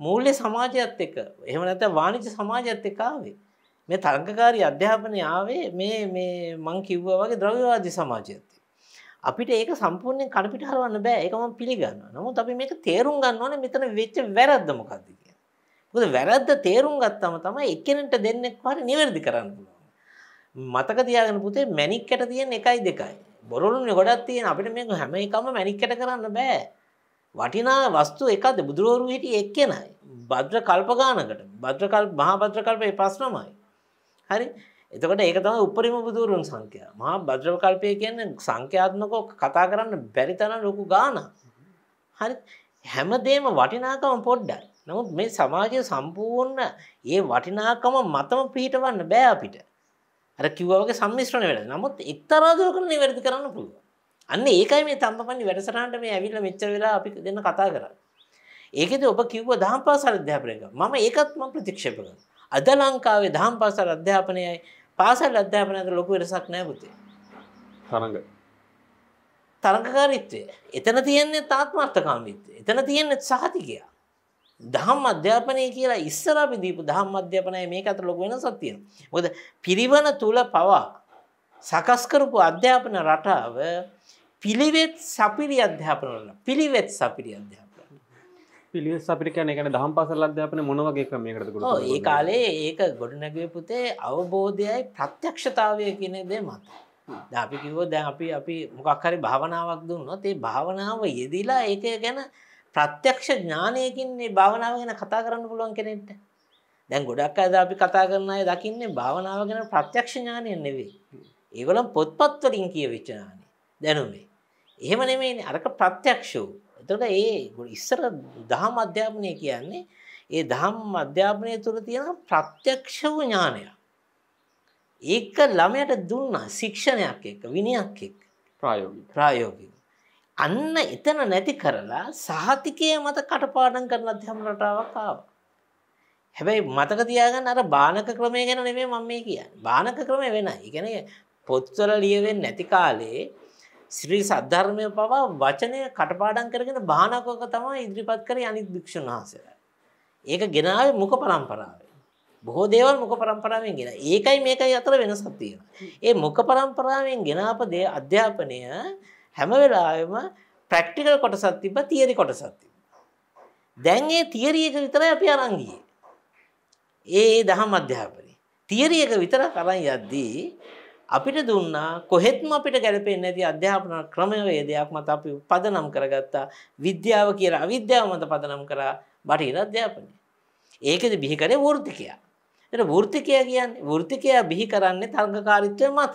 මූල්‍ය සමාජයත් එක්ක එහෙම නැත්නම් වාණිජ සමාජයත් එක්ක ආවේ. මේ තර්කකාරී අධ්‍යාපනය ආවේ මේ මේ මං කිව්වා වගේ ද්‍රව්‍යවාදී සමාජයත් එක්ක. අපිට ඒක සම්පූර්ණයෙන් කණපිට හරවන්න බෑ ඒක මම පිළිගන්නවා. නමුත් අපි මේක තේරුම් ගන්න ඕනේ මෙතන වෙච්ච වැරද්ද මොකද්ද කියලා. මොකද වැරද්ද තේරුම් ගත්තම තමයි එක්කෙනෙක්ට දෙන්නෙක් හරි නිවැරදි කරන්න පුළුවන්. මතක තියාගන්න පුතේ මැණික්කට තියෙන එකයි දෙකයි. බොරළුනේ ගොඩක් තියෙන අපිට මේක හැම එකම මැණික්කට කරන්න බෑ. වටිනා වස්තු එකද බුදුරෝරු හිටි එක්කෙනයි. භද්‍ර කල්ප ගානකට. භද්‍ර කල්ප මහා භද්‍ර කල්පේ ප්‍රශ්නමයි. හරි. එතකොට ඒක තමයි උපරිම බුදුරුන් සංඛ්‍යා. මහා භද්‍ර කල්පය කියන්නේ සංඛ්‍යාත්මකව කතා කරන්න බැරි තරම් ලොකු ගානක්. හරි. හැමදේම වටිනාකම පොඩ්ඩයි. නමුත් මේ සමාජය සම්පූර්ණ ඒ වටිනාකම මතම පිහිටවන්න බෑ අපිට. අර කිව්වා වගේ සම්මිශ්‍රණ වෙලා. නමුත් එක්තරා දුරකට නිවැරදි කරන්න පුළුවන්. අන්න ඒකයි මේ තම්පපන්නි වැඩසටහනට මේ ඇවිල්ලා මෙච්චර වෙලා අපි දෙන්න කතා කරන්නේ. ඒකෙදි ඔබ කිව්වා දහම් පාසල් අධ්‍යාපනය කරන. මම ඒකත් මම ප්‍රතික්ෂේප කරනවා. අද ලංකාවේ දහම් පාසල් අධ්‍යාපනයයි පාසල් අධ්‍යාපනය අතර ලොකු වෙනසක් නැහැ පුතේ. තරඟ තරඟකාරීත්වය. එතන තියෙන්නේ තාත්මාර්ථකාමීත්වය. එතන තියෙන්නේ සහතිකයක්. දහම් අධ්‍යාපනය කියලා ඉස්සර අපි දීපු දහම් අධ්‍යාපනය මේක අතර ලොකු වෙනසක් තියෙනවා. මොකද පිරිවන තුල පවා සකස් කරපු අධ්‍යාපන රටාව පිළිවෙත් සපිරි අධ්‍යාපන වල පිළිවෙත් සපිරි අධ්‍යාපන. පිළිවෙත් සපිරි කියන්නේ කියන්නේ දහම් පාසල් අධ්‍යාපන මොන වගේ ක්‍රමයකටද ගොඩනගන්නේ? ඔව් ඒ කාලේ ඒක ගොඩනගුවේ පුතේ අවබෝධයයි ප්‍රත්‍යක්ෂතාවය කියන දේ මත. දැන් අපි කිව්වොත් දැන් අපි අපි මොකක් හරි භාවනාවක් දුන්නොත් ඒ භාවනාව යෙදিলা ඒක ගැන ප්‍රත්‍යක්ෂ ඥානයකින් මේ භාවනාව ගැන කතා කරන්න පුළුවන් කෙනෙක්ට. දැන් ගොඩක් අය අපි කතා කරන අය දකින්නේ භාවනාව ගැන ප්‍රත්‍යක්ෂ ඥානය නෙවෙයි. ඒගොල්ලන් පොත්පත් වලින් කියවිච්ච ඥානය. දැනුමේ. එහෙම නෙමෙයිනේ අරක ප්‍රත්‍යක්ෂ වූ. එතකොට ඒ ඉස්සර දහම් අධ්‍යාපනය කියන්නේ ඒ දහම් අධ්‍යාපනය තුළ තියෙන ප්‍රත්‍යක්ෂ වූ ඥානයක්. ඒක ළමයට දුන්නා ශික්ෂණයක් එක්ක විනයක් එක්ක ප්‍රායෝගික ප්‍රායෝගික අන්න එතන නැති කරලා සහතිකය මත කටපාඩම් කරන අධ්‍යම රටාවක් ආවා. හැබැයි මතක තියාගන්න අර බානක ක්‍රමය ගැන නෙමෙයි මම මේ කියන්නේ. බානක ක්‍රමය වෙනයි. ඒ කියන්නේ පොත්වල ලියවෙන්නේ නැති කාලේ ශ්‍රී සද්ධර්මය පවා වචනය කටපාඩම් කරගෙන බානකක තමයි ඉදිරිපත් කරේ අනිත් භික්ෂුන් වහන්සේලා. ඒක ගෙනාවේ මුඛ પરම්පරාවෙන්. බොහෝ දේවල් මුඛ પરම්පරාවෙන් ගෙන. ඒකයි මේකයි අතර වෙනසක් තියෙනවා. ඒ මුඛ પરම්පරාවෙන් ගෙනාප දේ අධ්‍යාපනය හැම වෙලාවෙම ප්‍රැක්ටිකල් කොටසක් තිබ්බ තියරි කොටසක් තිබ්බා. දැන් ඒ තියරි එක විතරයි අපි අරන් ගියේ. ඒ දහම් අධ්‍යාපනයේ. තියරි එක විතරක් අරන් යද්දී අපිට දුන්නා කොහෙත්ම අපිට ගැලපෙන්නේ නැති අධ්‍යාපන ක්‍රමවේදයක් මත අපි පදනම් කරගත්තා විද්‍යාව කියලා අවිද්‍යාව මත පදනම් කරා බටහිර අධ්‍යාපනය. ඒකද බිහි කරේ වෘත්තිකයා. එතන වෘත්තිකයා කියන්නේ වෘත්තිකයා බිහි කරන්නේ තර්කකාරීත්වය මත.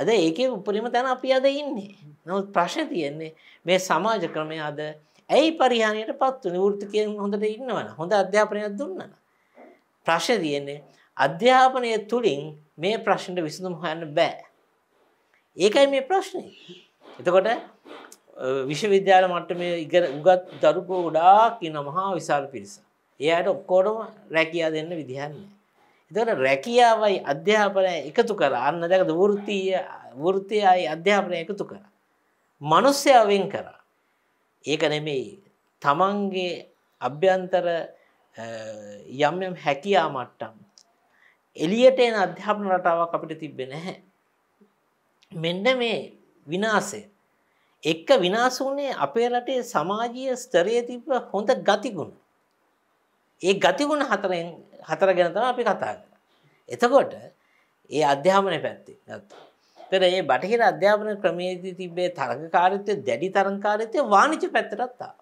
අද ඒකේ උපරිම තැන අපි අද ඉන්නේ. නමුත් ප්‍රශ්නේ තියෙන්නේ මේ සමාජ ක්‍රමය අද ඇයි පරිහානියට පත් වුනේ? වෘත්තිකයෙන් හොඳට ඉන්නවනේ. හොඳ අධ්‍යාපනයක් දුන්නනම්. ප්‍රශ්නේ තියෙන්නේ අධ්‍යාපනය තුලින් මේ ප්‍රශ්නෙට විසඳුම් හොයන්න බෑ. ඒකයි මේ ප්‍රශ්නේ. එතකොට විශ්වවිද්‍යාල මට්ටමේ ඉගෙන උගත් දරුවෝ ගොඩාක් ඉන්න මහා විශාල පිරිස. ඒ අයට ඔක්කොටම රැකියා දෙන්න විදිහක් නැහැ. දර රැකියාවයි අධ්‍යාපනය එකතු කර අන්න දැකද වෘතිය වෘතියයි අධ්‍යාපනය එකතු කර. මනුස්්‍යවෙන් කර. ඒක නෙමෙයි තමන්ගේ අභ්‍යන්තර යම් යම් හැකියා මට්ටම්. එලියට එන අධ්‍යාපන රටාවක් අපිට තිබ්බෙ නැහැ. මෙන්න මේ විනාසය. එක්ක විනාසුනේ අපේ රටේ සමාජීය ස්තරය තිබ්බ හොඳ ගතිගුණ. ඒ ගතිගුණ හතරෙන් හතර ගැනතම අපි කතා එතකොට ඒ අධ්‍යාපනය පැත්ති ගත්තා තර ඒ බටහිර අධ්‍යාපන ක්‍රමේදී තිබේ තරගකාරිත්වය දැඩි තරංකාරිත්වය වානිච පැත්තරත්තා.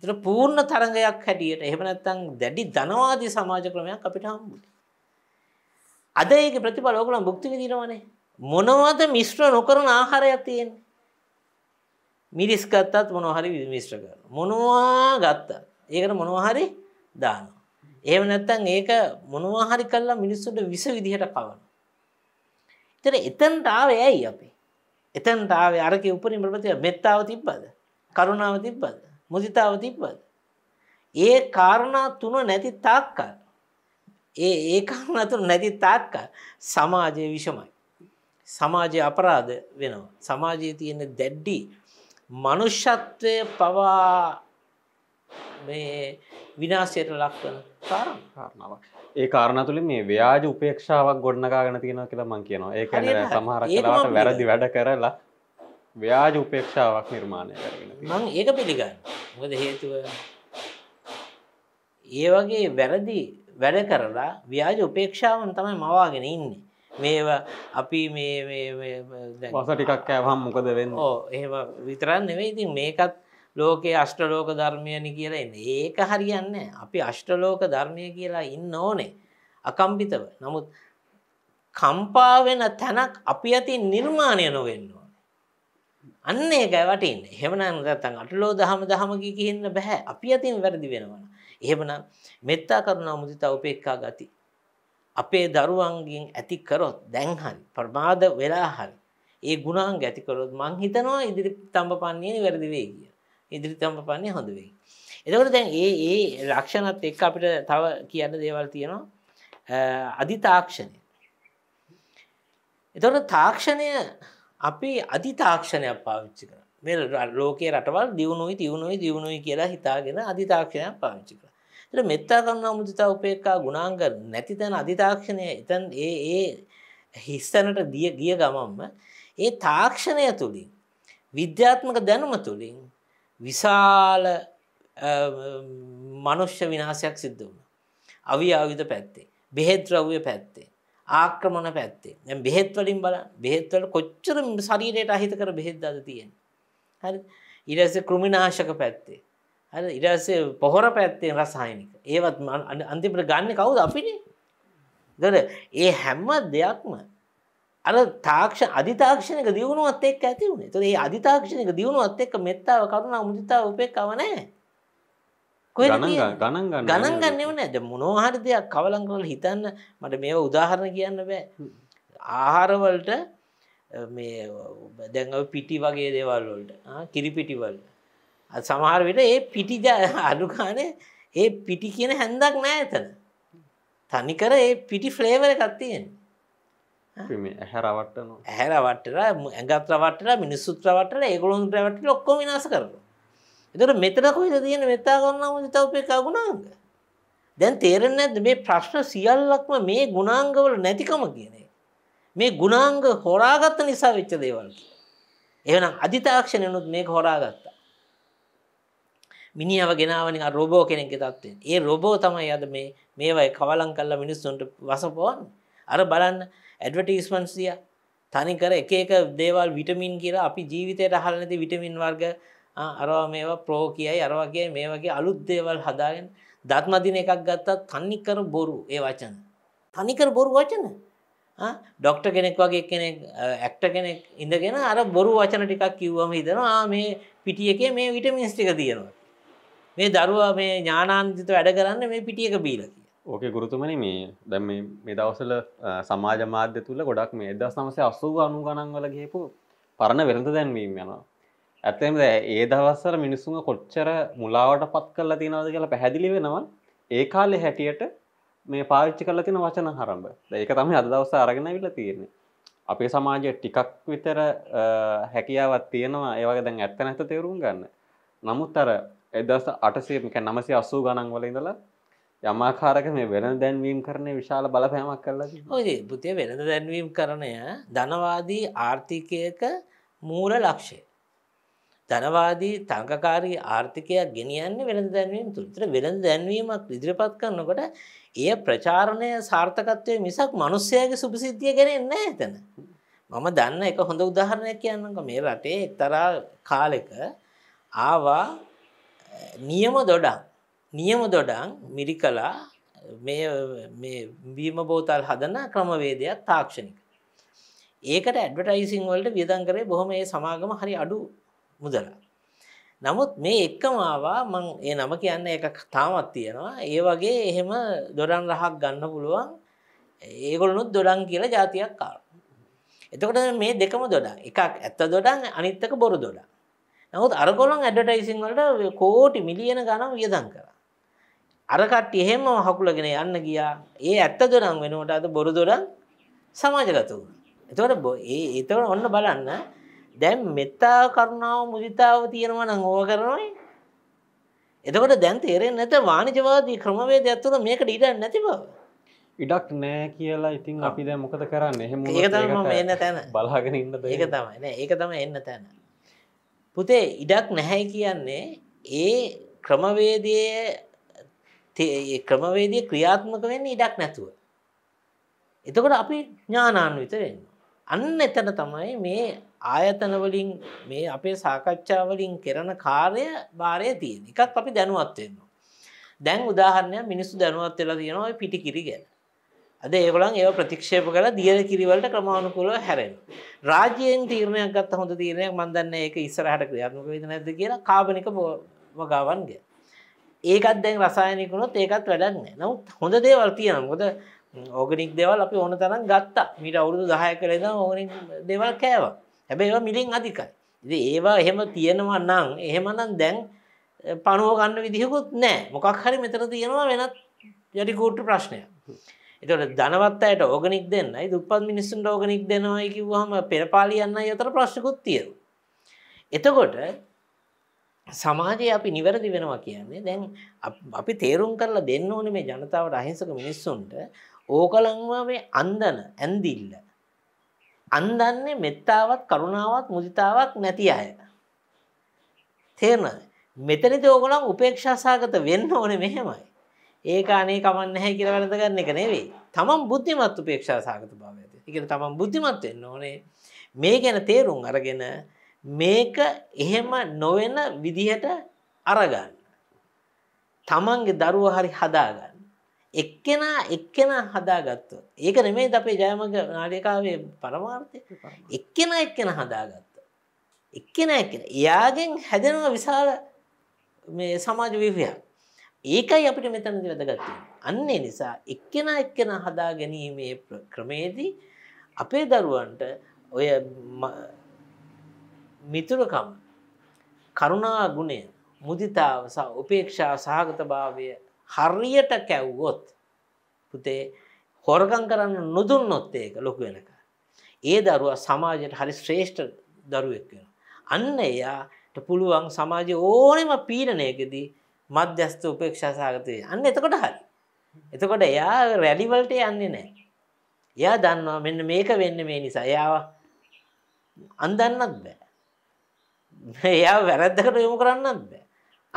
තර පූර්ණ තරගයක් හැටියට එහෙමනැත්තං දැඩි ධනවාදී සමාජ ක්‍රමයක් අපිට හම්බුට. අද ඒක ප්‍රතිඵල ඕකලම් භුක්ති විදිරවනේ මොනවද මිශ්‍ර නොකරන ආහාරයක් තියෙන්. මිරිස් ගත්තත් මොනොහරි මිශ්‍ර කර. මොනවා ගත්ත ඒකට මොනවහරි දාන. එහෙම නැත්නම් ඒක මොනවා හරි කළා මිනිස්සුන්ට විස විදිහට පවන. ඉතින් එතනට ආවේ ඇයි අපි? එතනට ආවේ අරකේ උපරිම ප්‍රතිපද මෙත්තාව තිබ්බද? කරුණාව තිබ්බද? මුදිතාව තිබ්බද? ඒ කාරණා තුන නැති තාක්කල් ඒ ඒ කාරණා තුන නැති තාක්කල් සමාජයේ විෂමයි. සමාජයේ අපරාධ වෙනවා. සමාජයේ තියෙන දැඩි මනුෂ්‍යත්වය පවා මේ විනාශයට ලක් වෙනවා. ඒ කාරණ තුළ මේ ව්‍යාජ උපේක්ෂාවක් ගොඩනගාගෙන තියෙන කියලා මං කියනවා ඒ සමහර කලාට වැරදි වැඩ කරලා ව්‍යාජ උපේක්ෂාවක් නිර්මාණය කරගෙන මං ඒක පිළිගන්න මොද හේතුව ඒ වගේ වැරදි වැඩ කරලා ව්‍යාජ උපේක්ෂාවන් තමයි මවාගෙන ඉන්නේ මේවා අපි මේ වස ටිකක් කෑවම් මොකද වෙන්න ඕ එහෙම විතරන්න නෙවෙයි ඉතින් මේකත් ලෝකයේ අෂ්ටලෝක ධර්මයනි කියලා එන්න ඒක හරියන්න අපි අෂ්ටලෝක ධර්මය කියලා ඉන්න ඕනේ අකම්පිතව නමුත් කම්පාවෙන තැනක් අපි ඇති නිර්මාණය නොවෙන්න ඕනේ අන්න ඒක වටින්න එහෙමනම් නැත්නම් අටලෝ දහම දහම කියන්න බෑ අපි ඇතින් වැරදි වෙනවා එහෙමනම් මෙත්තා කරුණා මුදිතා උපේක්ඛා ගති අපේ දරුවන්ගෙන් ඇති කරොත් දැන් හරි ප්‍රමාද වෙලා හරි ඒ ගුණාංග ඇති කරොත් මං හිතනවා ඉදිරි තඹ පන්නේ වැරදි වෙයි කියලා ඉදිරිතම පන්නේ හොඳ වෙයි. එතකට දැන් ඒ ඒ රක්ෂණත් එක් අපිට තව කියන්න දේවල් තියෙනවා අධි තාක්ෂණය. එතට තාක්ෂණය අපි අධි තාක්ෂණයක් පාවිච්චි කර මේ ලෝකයේ රටවල් දියුණුයි තියුණුයි දියුණුයි කියලා හිතාගෙන අධි තාක්ෂණයක් පාවිච්චි කර. එට මෙත්තා කන්නා මුදිතා උපේක්කා ගුණාංග නැති තැන අධිතාක්ෂණය එතන් ඒ ඒ හිස්සනට දිය ගිය ගමම්ම ඒ තාක්ෂණය තුළින් විද්‍යාත්මක දැනුම තුළින් විශාල මනුෂ්‍ය විනාසයක් සිද්ධ වුණ. අවි ආවිධ පැත්තේ. බෙහෙත්‍රව්ය පැත්තේ. ආක්‍රමණ පැත්තේ ැ බෙහෙත්වලින් බල බෙහෙත්වල කොච්චර සරීරයට අහිත කර බෙහෙද්දද තියෙන්. හරි ඉරස කෘමිනාශක පැත්තේ. හරි ඉරස පොහොර පැත්තේ රසායනික. ඒවත් අන්තිපට ගන්න කවුද අපිනේ. ගර ඒ හැම්ම දෙයක්ම අර තාක්ෂ අධිතාක්ෂණික දියුණුවත් එක්ක ඇති වුණේ. ඒතකොට මේ අධිතාක්ෂණික දියුණුවත් එක්ක මෙත්තාව කරුණා මුදිතාව උපේක්ඛාව නැහැ. ගණන් ගණන් ගණන් ගන්නෙම නැහැ. දැන් මොනවා හරි දෙයක් කවලම් කරලා හිතන්න මට මේව උදාහරණ කියන්න බෑ. ආහාර වලට මේ දැන් අපි පිටි වගේ දේවල් වලට ආ කිරි පිටි වල සමහර විට ඒ පිටි අඩු ගානේ ඒ පිටි කියන හැන්දක් නැහැ එතන. තනිකර ඒ පිටි ෆ්ලේවර් එකක් තියෙනවා. ඇහැරවටන ඇහැරවටලා ඇගත්‍රවටලා මිනිස්සුත්‍රවටල ඒගොළුන් ්‍රවටල ඔක්කොම විනාස කරන. එතට මෙතර කොයිද තියෙන වෙතා කරන්න තවපේ ගුණාංග. දැන් තේරෙන් ඇද මේ ප්‍රශ්න සියල්ලක්ම මේ ගුණාංගවල නැතිකම කියනේ. මේ ගුණාංග හොරාගත්ත නිසා වෙච්ච දේවල්. එවනම් අධිතාක්ෂණයනුත් මේ හොරාගත්තා. මිනිියාව ගෙනාවනි රෝබෝ කෙනෙක් තත්වේ ඒ රොබෝ තමයි අද මේ මේවයි කවලන් කල්ලා මිනිස්සුන්ට වසපෝන් අර බලන්න ඇඩවටස්මන්ස් දිය තනිකර එක එක දේවල් විටමින් කියලා අපි ජීවිතයට අහල නැති විටමින් වර්ග අරවා මේවා ප්‍රෝ කියයි අරවා කියයි මේ වගේ අලුත් දේවල් හදාගෙන දත්මදින එකක් ගත්තත් තන්නිකර බොරු ඒ වචන. තනිකර බොරු වචන ඩොක්ට කෙනෙක් වගේ කෙනෙක් ඇක්ට කෙනෙක් ඉඳගෙන අර බොරු වචන ටිකක් කිව්වම හිතනවා මේ පිටිය එක මේ විටමින්ස් ටික තියෙනවා. මේ දරුවා මේ ඥානාන්තිත වැඩ කරන්න මේ පිටියක බීලකි. ඕක ගුරුතුමන මේ දැ මේ දවසල සමාජ මාධ්‍ය තුළ ගොඩක් මේ දස් නමසේ අස්සූ අනු ගණන්වල ගේපු පරණ වෙළඳ දැන්වීම යනවා. ඇත්තෙම ඒ දවස්සර මිනිස්සුම කොච්චර මුලාවට පත් කරලා තිනවද කියලා පැහැදිලි වෙනවා ඒ කාලෙ හැටියට මේ පාවිච්චි කරලා තින වචන හරම්බ ඒක තම අද දවස අරගෙන විල්ල තියෙන්නේ. අපේ සමාජය ටිකක් විතර හැකියාවත් තියෙනවා ඒවගේ දැන් ඇත්ත නැත තේරුම් ගන්න. නමුත් අර එදස් අටසේ නමසි අස්සූ ගණන් වල ඉඳලා යමාකාරක මේ වෙන දැන්වීම් කරන විශාල බලපෑමක් කරලා හොදේ පුතිය වෙනද දැන්වීම් කරණය ධනවාදී ආර්ථිකයක මූල ලක්ෂය. ධනවාදී තංකකාරී ආර්ථිකයක් ගෙනියන්න වෙන දැන්වීම් තුළිතර වෙන දැන්වීමක් ඉදිරිපත් කරනකොට එය ප්‍රචාරණය සාර්ථකත්වය මිසක් මනුස්සයගේ සුපසිද්ධිය ගැෙන එන්න ඇතන. මම දන්න එක හොඳ උදාහරණයක් කියන්නක මේ රටේ එක්තරා කාලෙක ආවා නියම දොඩක් නියම දොඩන් මිරිකලා බීම බෝතල් හදන ක්‍රමවේදයක් තාක්ෂණික. ඒකට ඇඩවටයිසින් වලට වියදන් කරේ බොහොම ඒ සමාගම හරි අඩු මුදල. නමුත් මේ එක්කම ආවා මං ඒ නම කියන්න එක තාමත් තියෙනවා ඒ වගේ එහෙම දොඩන් රහක් ගන්න පුළුවන් ඒගොල්නුත් දොඩන් කියලා ජාතියක් කාල. එතකොට මේ දෙකම දොඩන් එකක් ඇත්ත දොඩන් අනිත්තක බොරු දොඩන්. නමුත් අරගොලන් ඇඩටයිසින් වලට කෝටි මිලියන ගනම් වියදන් කරා. අර කට්ටිය එහෙම හකුලගෙන යන්න ගියා. ඒ ඇත්ත දොරන් වෙනකොට අද බොරු දොරන් සමාජගත වුණා. එතකොට ඒ එතකොට ඔන්න බලන්න දැන් මෙත්තා කරුණාව මුදිතාව තියෙනවා නම් ඕව කරනවායි. එතකොට දැන් තේරෙන්නේ නැත වාණිජවාදී ක්‍රමවේදයක් තුළ මේකට ඉඩක් නැති බව. ඉඩක් නෑ කියලා ඉතින් අපි දැන් මොකද කරන්නේ? එහෙම ඒක තමයි එන්න තැන. බලාගෙන ඉන්න බෑ. ඒක තමයි නෑ ඒක තමයි එන්න තැන. පුතේ ඉඩක් නැහැ කියන්නේ ඒ ක්‍රමවේදයේ ඒ ක්‍රමවේදය ක්‍රියාත්මක වෙන්න ඉඩක් නැතුව. එතකොට අපි ඥානාන්විත වෙන්න. අන්න එතන තමයි මේ ආයතනවලින් මේ අපේ සාකච්ඡාවලින් කරන කාර්ය භාරය තියෙන එකත් අපි දැනුවත් වෙන්න. දැන් උදාහරණය මිනිස්සු දැනුවත් වෙලා තියෙනවා පිටිකිරි ගැන. අද ඒගොල්ලන් ඒව ප්‍රතික්ෂේප කරලා දියර කිරිවලට ක්‍රමානුකූලව හැරෙන. රාජ්‍යයෙන් තීරණයක් ගත්ත හොඳ තීරණයක් මම දන්නේ ඒක ඉස්සරහට ක්‍රියාත්මක වෙයිද නැද්ද කියලා කාබනික වගාවන්ගේ. ඒකත් දැන් රසායනකුණොත් ඒකත් වැඩන්න නවත් හොඳ දේවල් තියෙන ගොද ඕගනික් දෙවල් අපි ඕන තරම් ගත්තා මිට අවුරුදු දහය කළෙද ඕගනික් දෙවල් කෑවා හැබැ ඒවා මිලින් අධිකයි ඉති ඒවා එහෙම තියෙනවා නං එහෙමනම් දැන් පනුව ගන්න විදිහකුත් නෑ මොකක් හරි මෙතර තියෙනවා වෙනත් යටිකෝට්ට ප්‍රශ්නය එතට දනවත් අයට ඕගනික් දෙන්නයි දුපත් මිනිස්සුන් ඕගනික් දෙනවායි කිව්වාහම පෙරපාලියන්න අතර ප්‍රශ්නකුත් තියෙන එතකොට සමාජය අපි නිවැරදි වෙනවා කියන්නේ දැන් අපි තේරුම් කරලා දෙන්න ඕනේ මේ ජනතාවට අහිංසක මිනිස්සුන්ට ඕකලංව මේ අන්දන ඇන්දිල්ල අන්දන්නේ මෙත්තාවත් කරුණාවත් මුදිතාවක් නැති අය තේරෙනවද මෙතනදී ඕගොල්ලන් උපේක්ෂාසගත වෙන්න ඕනේ මෙහෙමයි ඒක අනේ කමන්නේ නැහැ කියලා වැළඳ ගන්න එක නෙවෙයි තමන් බුද්ධිමත් උපේක්ෂාසගත බව ඇති ඒ කියන්නේ තමන් බුද්ධිමත් වෙන්න ඕනේ මේ ගැන තේරුම් අරගෙන මේක එහෙම නොවන විදිහට අරගන්න. තමන්ගේ දරුව හරි හදාගන්න. එක්කෙනා එක්කෙනා හදාගත්තොත්. ඒක නෙමෙයි අපේ ජයමග නාලිකාවේ පරමාර්ථය. එක්කෙනා එක්කෙනා හදාගත්තොත්. එක්කෙනා එක්කෙනා. එයාගෙන් හැදෙනවා විශාල මේ සමාජ ව්‍යුහයක්. ඒකයි අපිට මෙතනදී වැදගත් වෙන්නේ. අන්න ඒ නිසා එක්කෙනා එක්කෙනා හදා ගැනීමේ ක්‍රමේදී අපේ දරුවන්ට ඔය මිතුරකම් කරුණා ගුණය මුදිතාව සහ උපේක්ෂා සහගත භාවය හරියට කැව්ගොත් පුතේ හොරගං කරන්න නොදුන්නොත් ඒක ලොකු වෙනක. ඒ දරුවා සමාජයට හරි ශ්‍රේෂ්ඨ දරුවෙක් වෙන. අන්න එයාට පුළුවන් සමාජය ඕනෙම පීඩනයකදී මධ්‍යස්ත උපේක්ෂා සහගතය අන්න එතකොට හරි. එතකොට එයා රැලිවලට යන්නේ නෑ. එයා දන්නවා මෙන්න මේක වෙන්න මේ නිසා එයාව අන්දන්නත් බෑ. එයා වැරද්දකට යොමු කරන්නත් බෑ.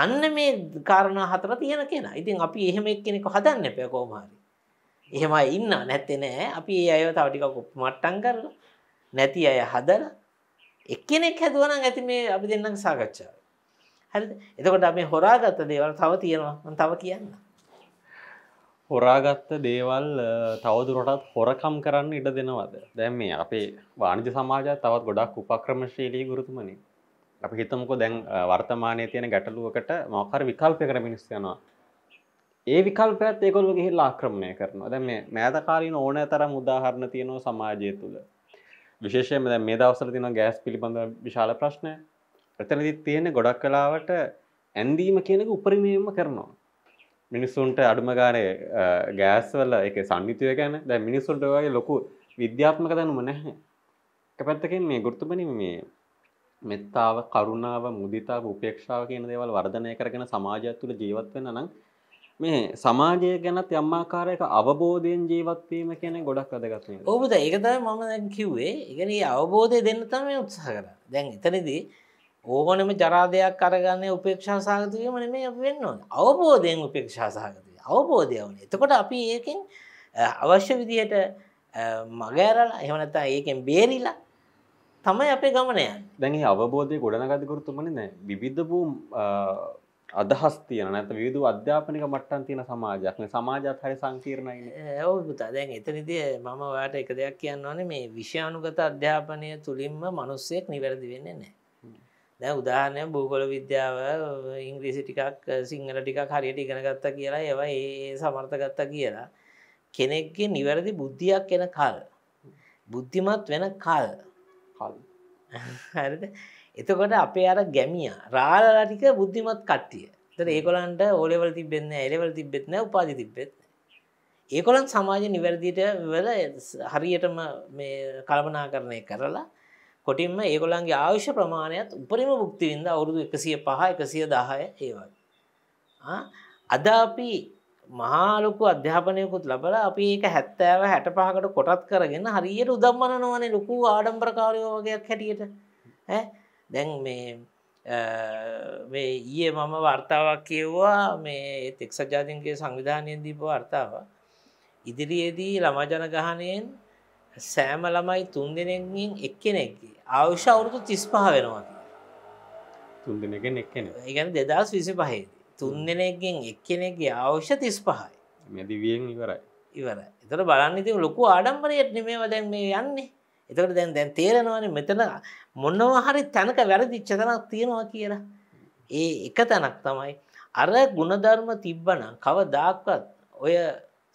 අන්න මේ කාරණා හතර තියෙන කෙනා. ඉතින් අපි එහෙම එක්කෙනෙක් හදන්න එපා කොහොම හරි. එහෙමයි ඉන්න නැත්තේ නෑ. අපි ඒ අයව තව ටිකක් මට්ටම් කරලා නැති අය හදලා එක්කෙනෙක් හැදුවා නම් ඇති මේ අපි දෙන්නගේ සාකච්ඡාව. හරිද? එතකොට අපි හොරාගත්ත දේවල් තව තියෙනවා. මම තව කියන්නම්. හොරාගත්ත දේවල් තවදුරටත් හොරකම් කරන්න ඉඩ දෙනවද දැම් මේ අපේ වාණජ සමාජ තවත් ගොඩක් උපක්‍රමශීලී ගුරුතුමනින් අප හිතමක දැන් වර්තමානය තියෙන ගැටලුවකට මොකර විකල්පයකට මිනිස්සයනවා ඒ විකල්පයත් ඒකොල්ල ගිහිල්ලා ආක්‍රමණය කරනවා දැ මේ මෑතකාලින් ඕනෑ තරම් උදාහරණ තියෙනවා සමාජය තුළ විශේෂයම දැ මේ දවසර තින ගෑස් පිළිබඳ විශාල ප්‍රශ්නය එතනදි තියෙන ගොඩක් කලාවට ඇන්දීම කියනක උපරිමයම කරනවා මිනිස්සුන්ට අඩුමගානය ගෑස්වල එක සංිතය ගැන දැ මිනිස්සුන්ට වගේ ලොකු විද්‍යාත්මක දැනුම නැහැ පැත්තකින් මේ ගෘතුපනීම මේ මෙත්තාව කරුණාව මුදිතාව උපේක්ෂාව කියන දේවල් වර්ධනය කරගෙන සමාජය තුළ ජීවත් වෙන්න නම් මේ සමාජය ගැනත් යම් ආකාරයක අවබෝධයෙන් ජීවත් වීම කියන්නේ ගොඩක් වැදගත් වෙනවා. ඔව් පුතා ඒක තමයි මම දැන් කිව්වේ. ඒ කියන්නේ අවබෝධය දෙන්න තමයි උත්සාහ කරන්නේ. දැන් එතනදී ඕනම ජරා දෙයක් අරගන්නේ උපේක්ෂා සාගත වීම නෙමෙයි අපි වෙන්න ඕනේ. අවබෝධයෙන් උපේක්ෂා සාගත වීම. අවබෝධය වුණේ. එතකොට අපි ඒකෙන් අවශ්‍ය විදිහට මග ඇරලා එහෙම නැත්නම් ඒකෙන් බේරිලා තමයි අපේ ගමනය දැනි අවබෝධය ගොඩනගතකරතුමන නෑ විවිධ වූ අදහස් තියන නැත විදු අධ්‍යාපනික මට්ටන් තියෙන සමාජයක්න සමාජත් හරි සංකීරණයි ඔවුතා දැන් එතනතිය මම වාට එක දෙයක් කියන්න ඕනේ මේ විෂානුගත අධ්‍යාපනය තුළින්ම මනුස්සයෙක් නිවැරදි වෙන්නේ නෑ දැ උදාහනය භූගොල විද්‍යාව ඉංග්‍රීසි ටිකක් සිංහල ටිකක් හරියට ඉගෙනගත්තා කියලා ඒව ඒ සමර්ථගත්තා කියලා කෙනෙක්ගේ නිවැරදි බුද්ධියක් එන කල් බුද්ධිමත් වෙන කල් හරිද එතකොට අපේ අර ගැමිය රාලටික බුද්ධිමත් කට්ටිය තර ඒකොලන්ට ඕලෙවල් තිබෙන්න එලෙවල් තිබෙත්න උපාදි තිබෙත් ඒකොලන් සමාජ නිවැරදිට වල හරියටම මේ කල්පනා කරණය කරලා කොටින්ම ඒගොලන්ගේ ආවිශ්‍ය ප්‍රමාණයත් උපරිම භුක්තිවින්ද අවුරුදු එකසිය පහ එකසිය දාහය ඒවයි අද අපි මහාලොකු අධ්‍යාපනයකුත් ලබලා අපි ඒක හැත්තෑව හැට පහකට කොටත් කරගෙන හරියට උදම්මන නොවන ලොකු ආඩම්ප්‍රකාරයෝ වගේයක් හැටියට දැන් මේ ඊයේ මම වර්තාවක් කියව්වා මේ තෙක්ස ජාතින්ගේ සංවිධානයෙන් දීප වර්තාව ඉදිරියේදී ළමජන ගහනයෙන් සෑම ළමයි තුන් දෙනෙන්ින් එක්කෙනෙක්ගේ ආවුෂ අවුරුදු තිස්පහ වෙනවා තුන් දෙනගෙන් එක්කෙන ඒගැන දෙදස් විසි පහේද තුන්දෙනෙක්ගෙන් එක්කෙනෙගේ අවශ්‍ය තිස් පහයි මැදිවියෙන් ඉවරයි ඉවර එතට බලන්නඉතින් ලොකු ආඩම්බරයට නෙමේ වදැන් මේ යන්නේ එතකට දැන් දැන් තේරෙනවන මෙතන මොන්නවා හරි තැනක වැරදි චතනක් තියෙනවා කියලා ඒ එක තැනක් තමයි අර ගුණධර්ම තිබ්බනම් කව දාක්වත් ඔය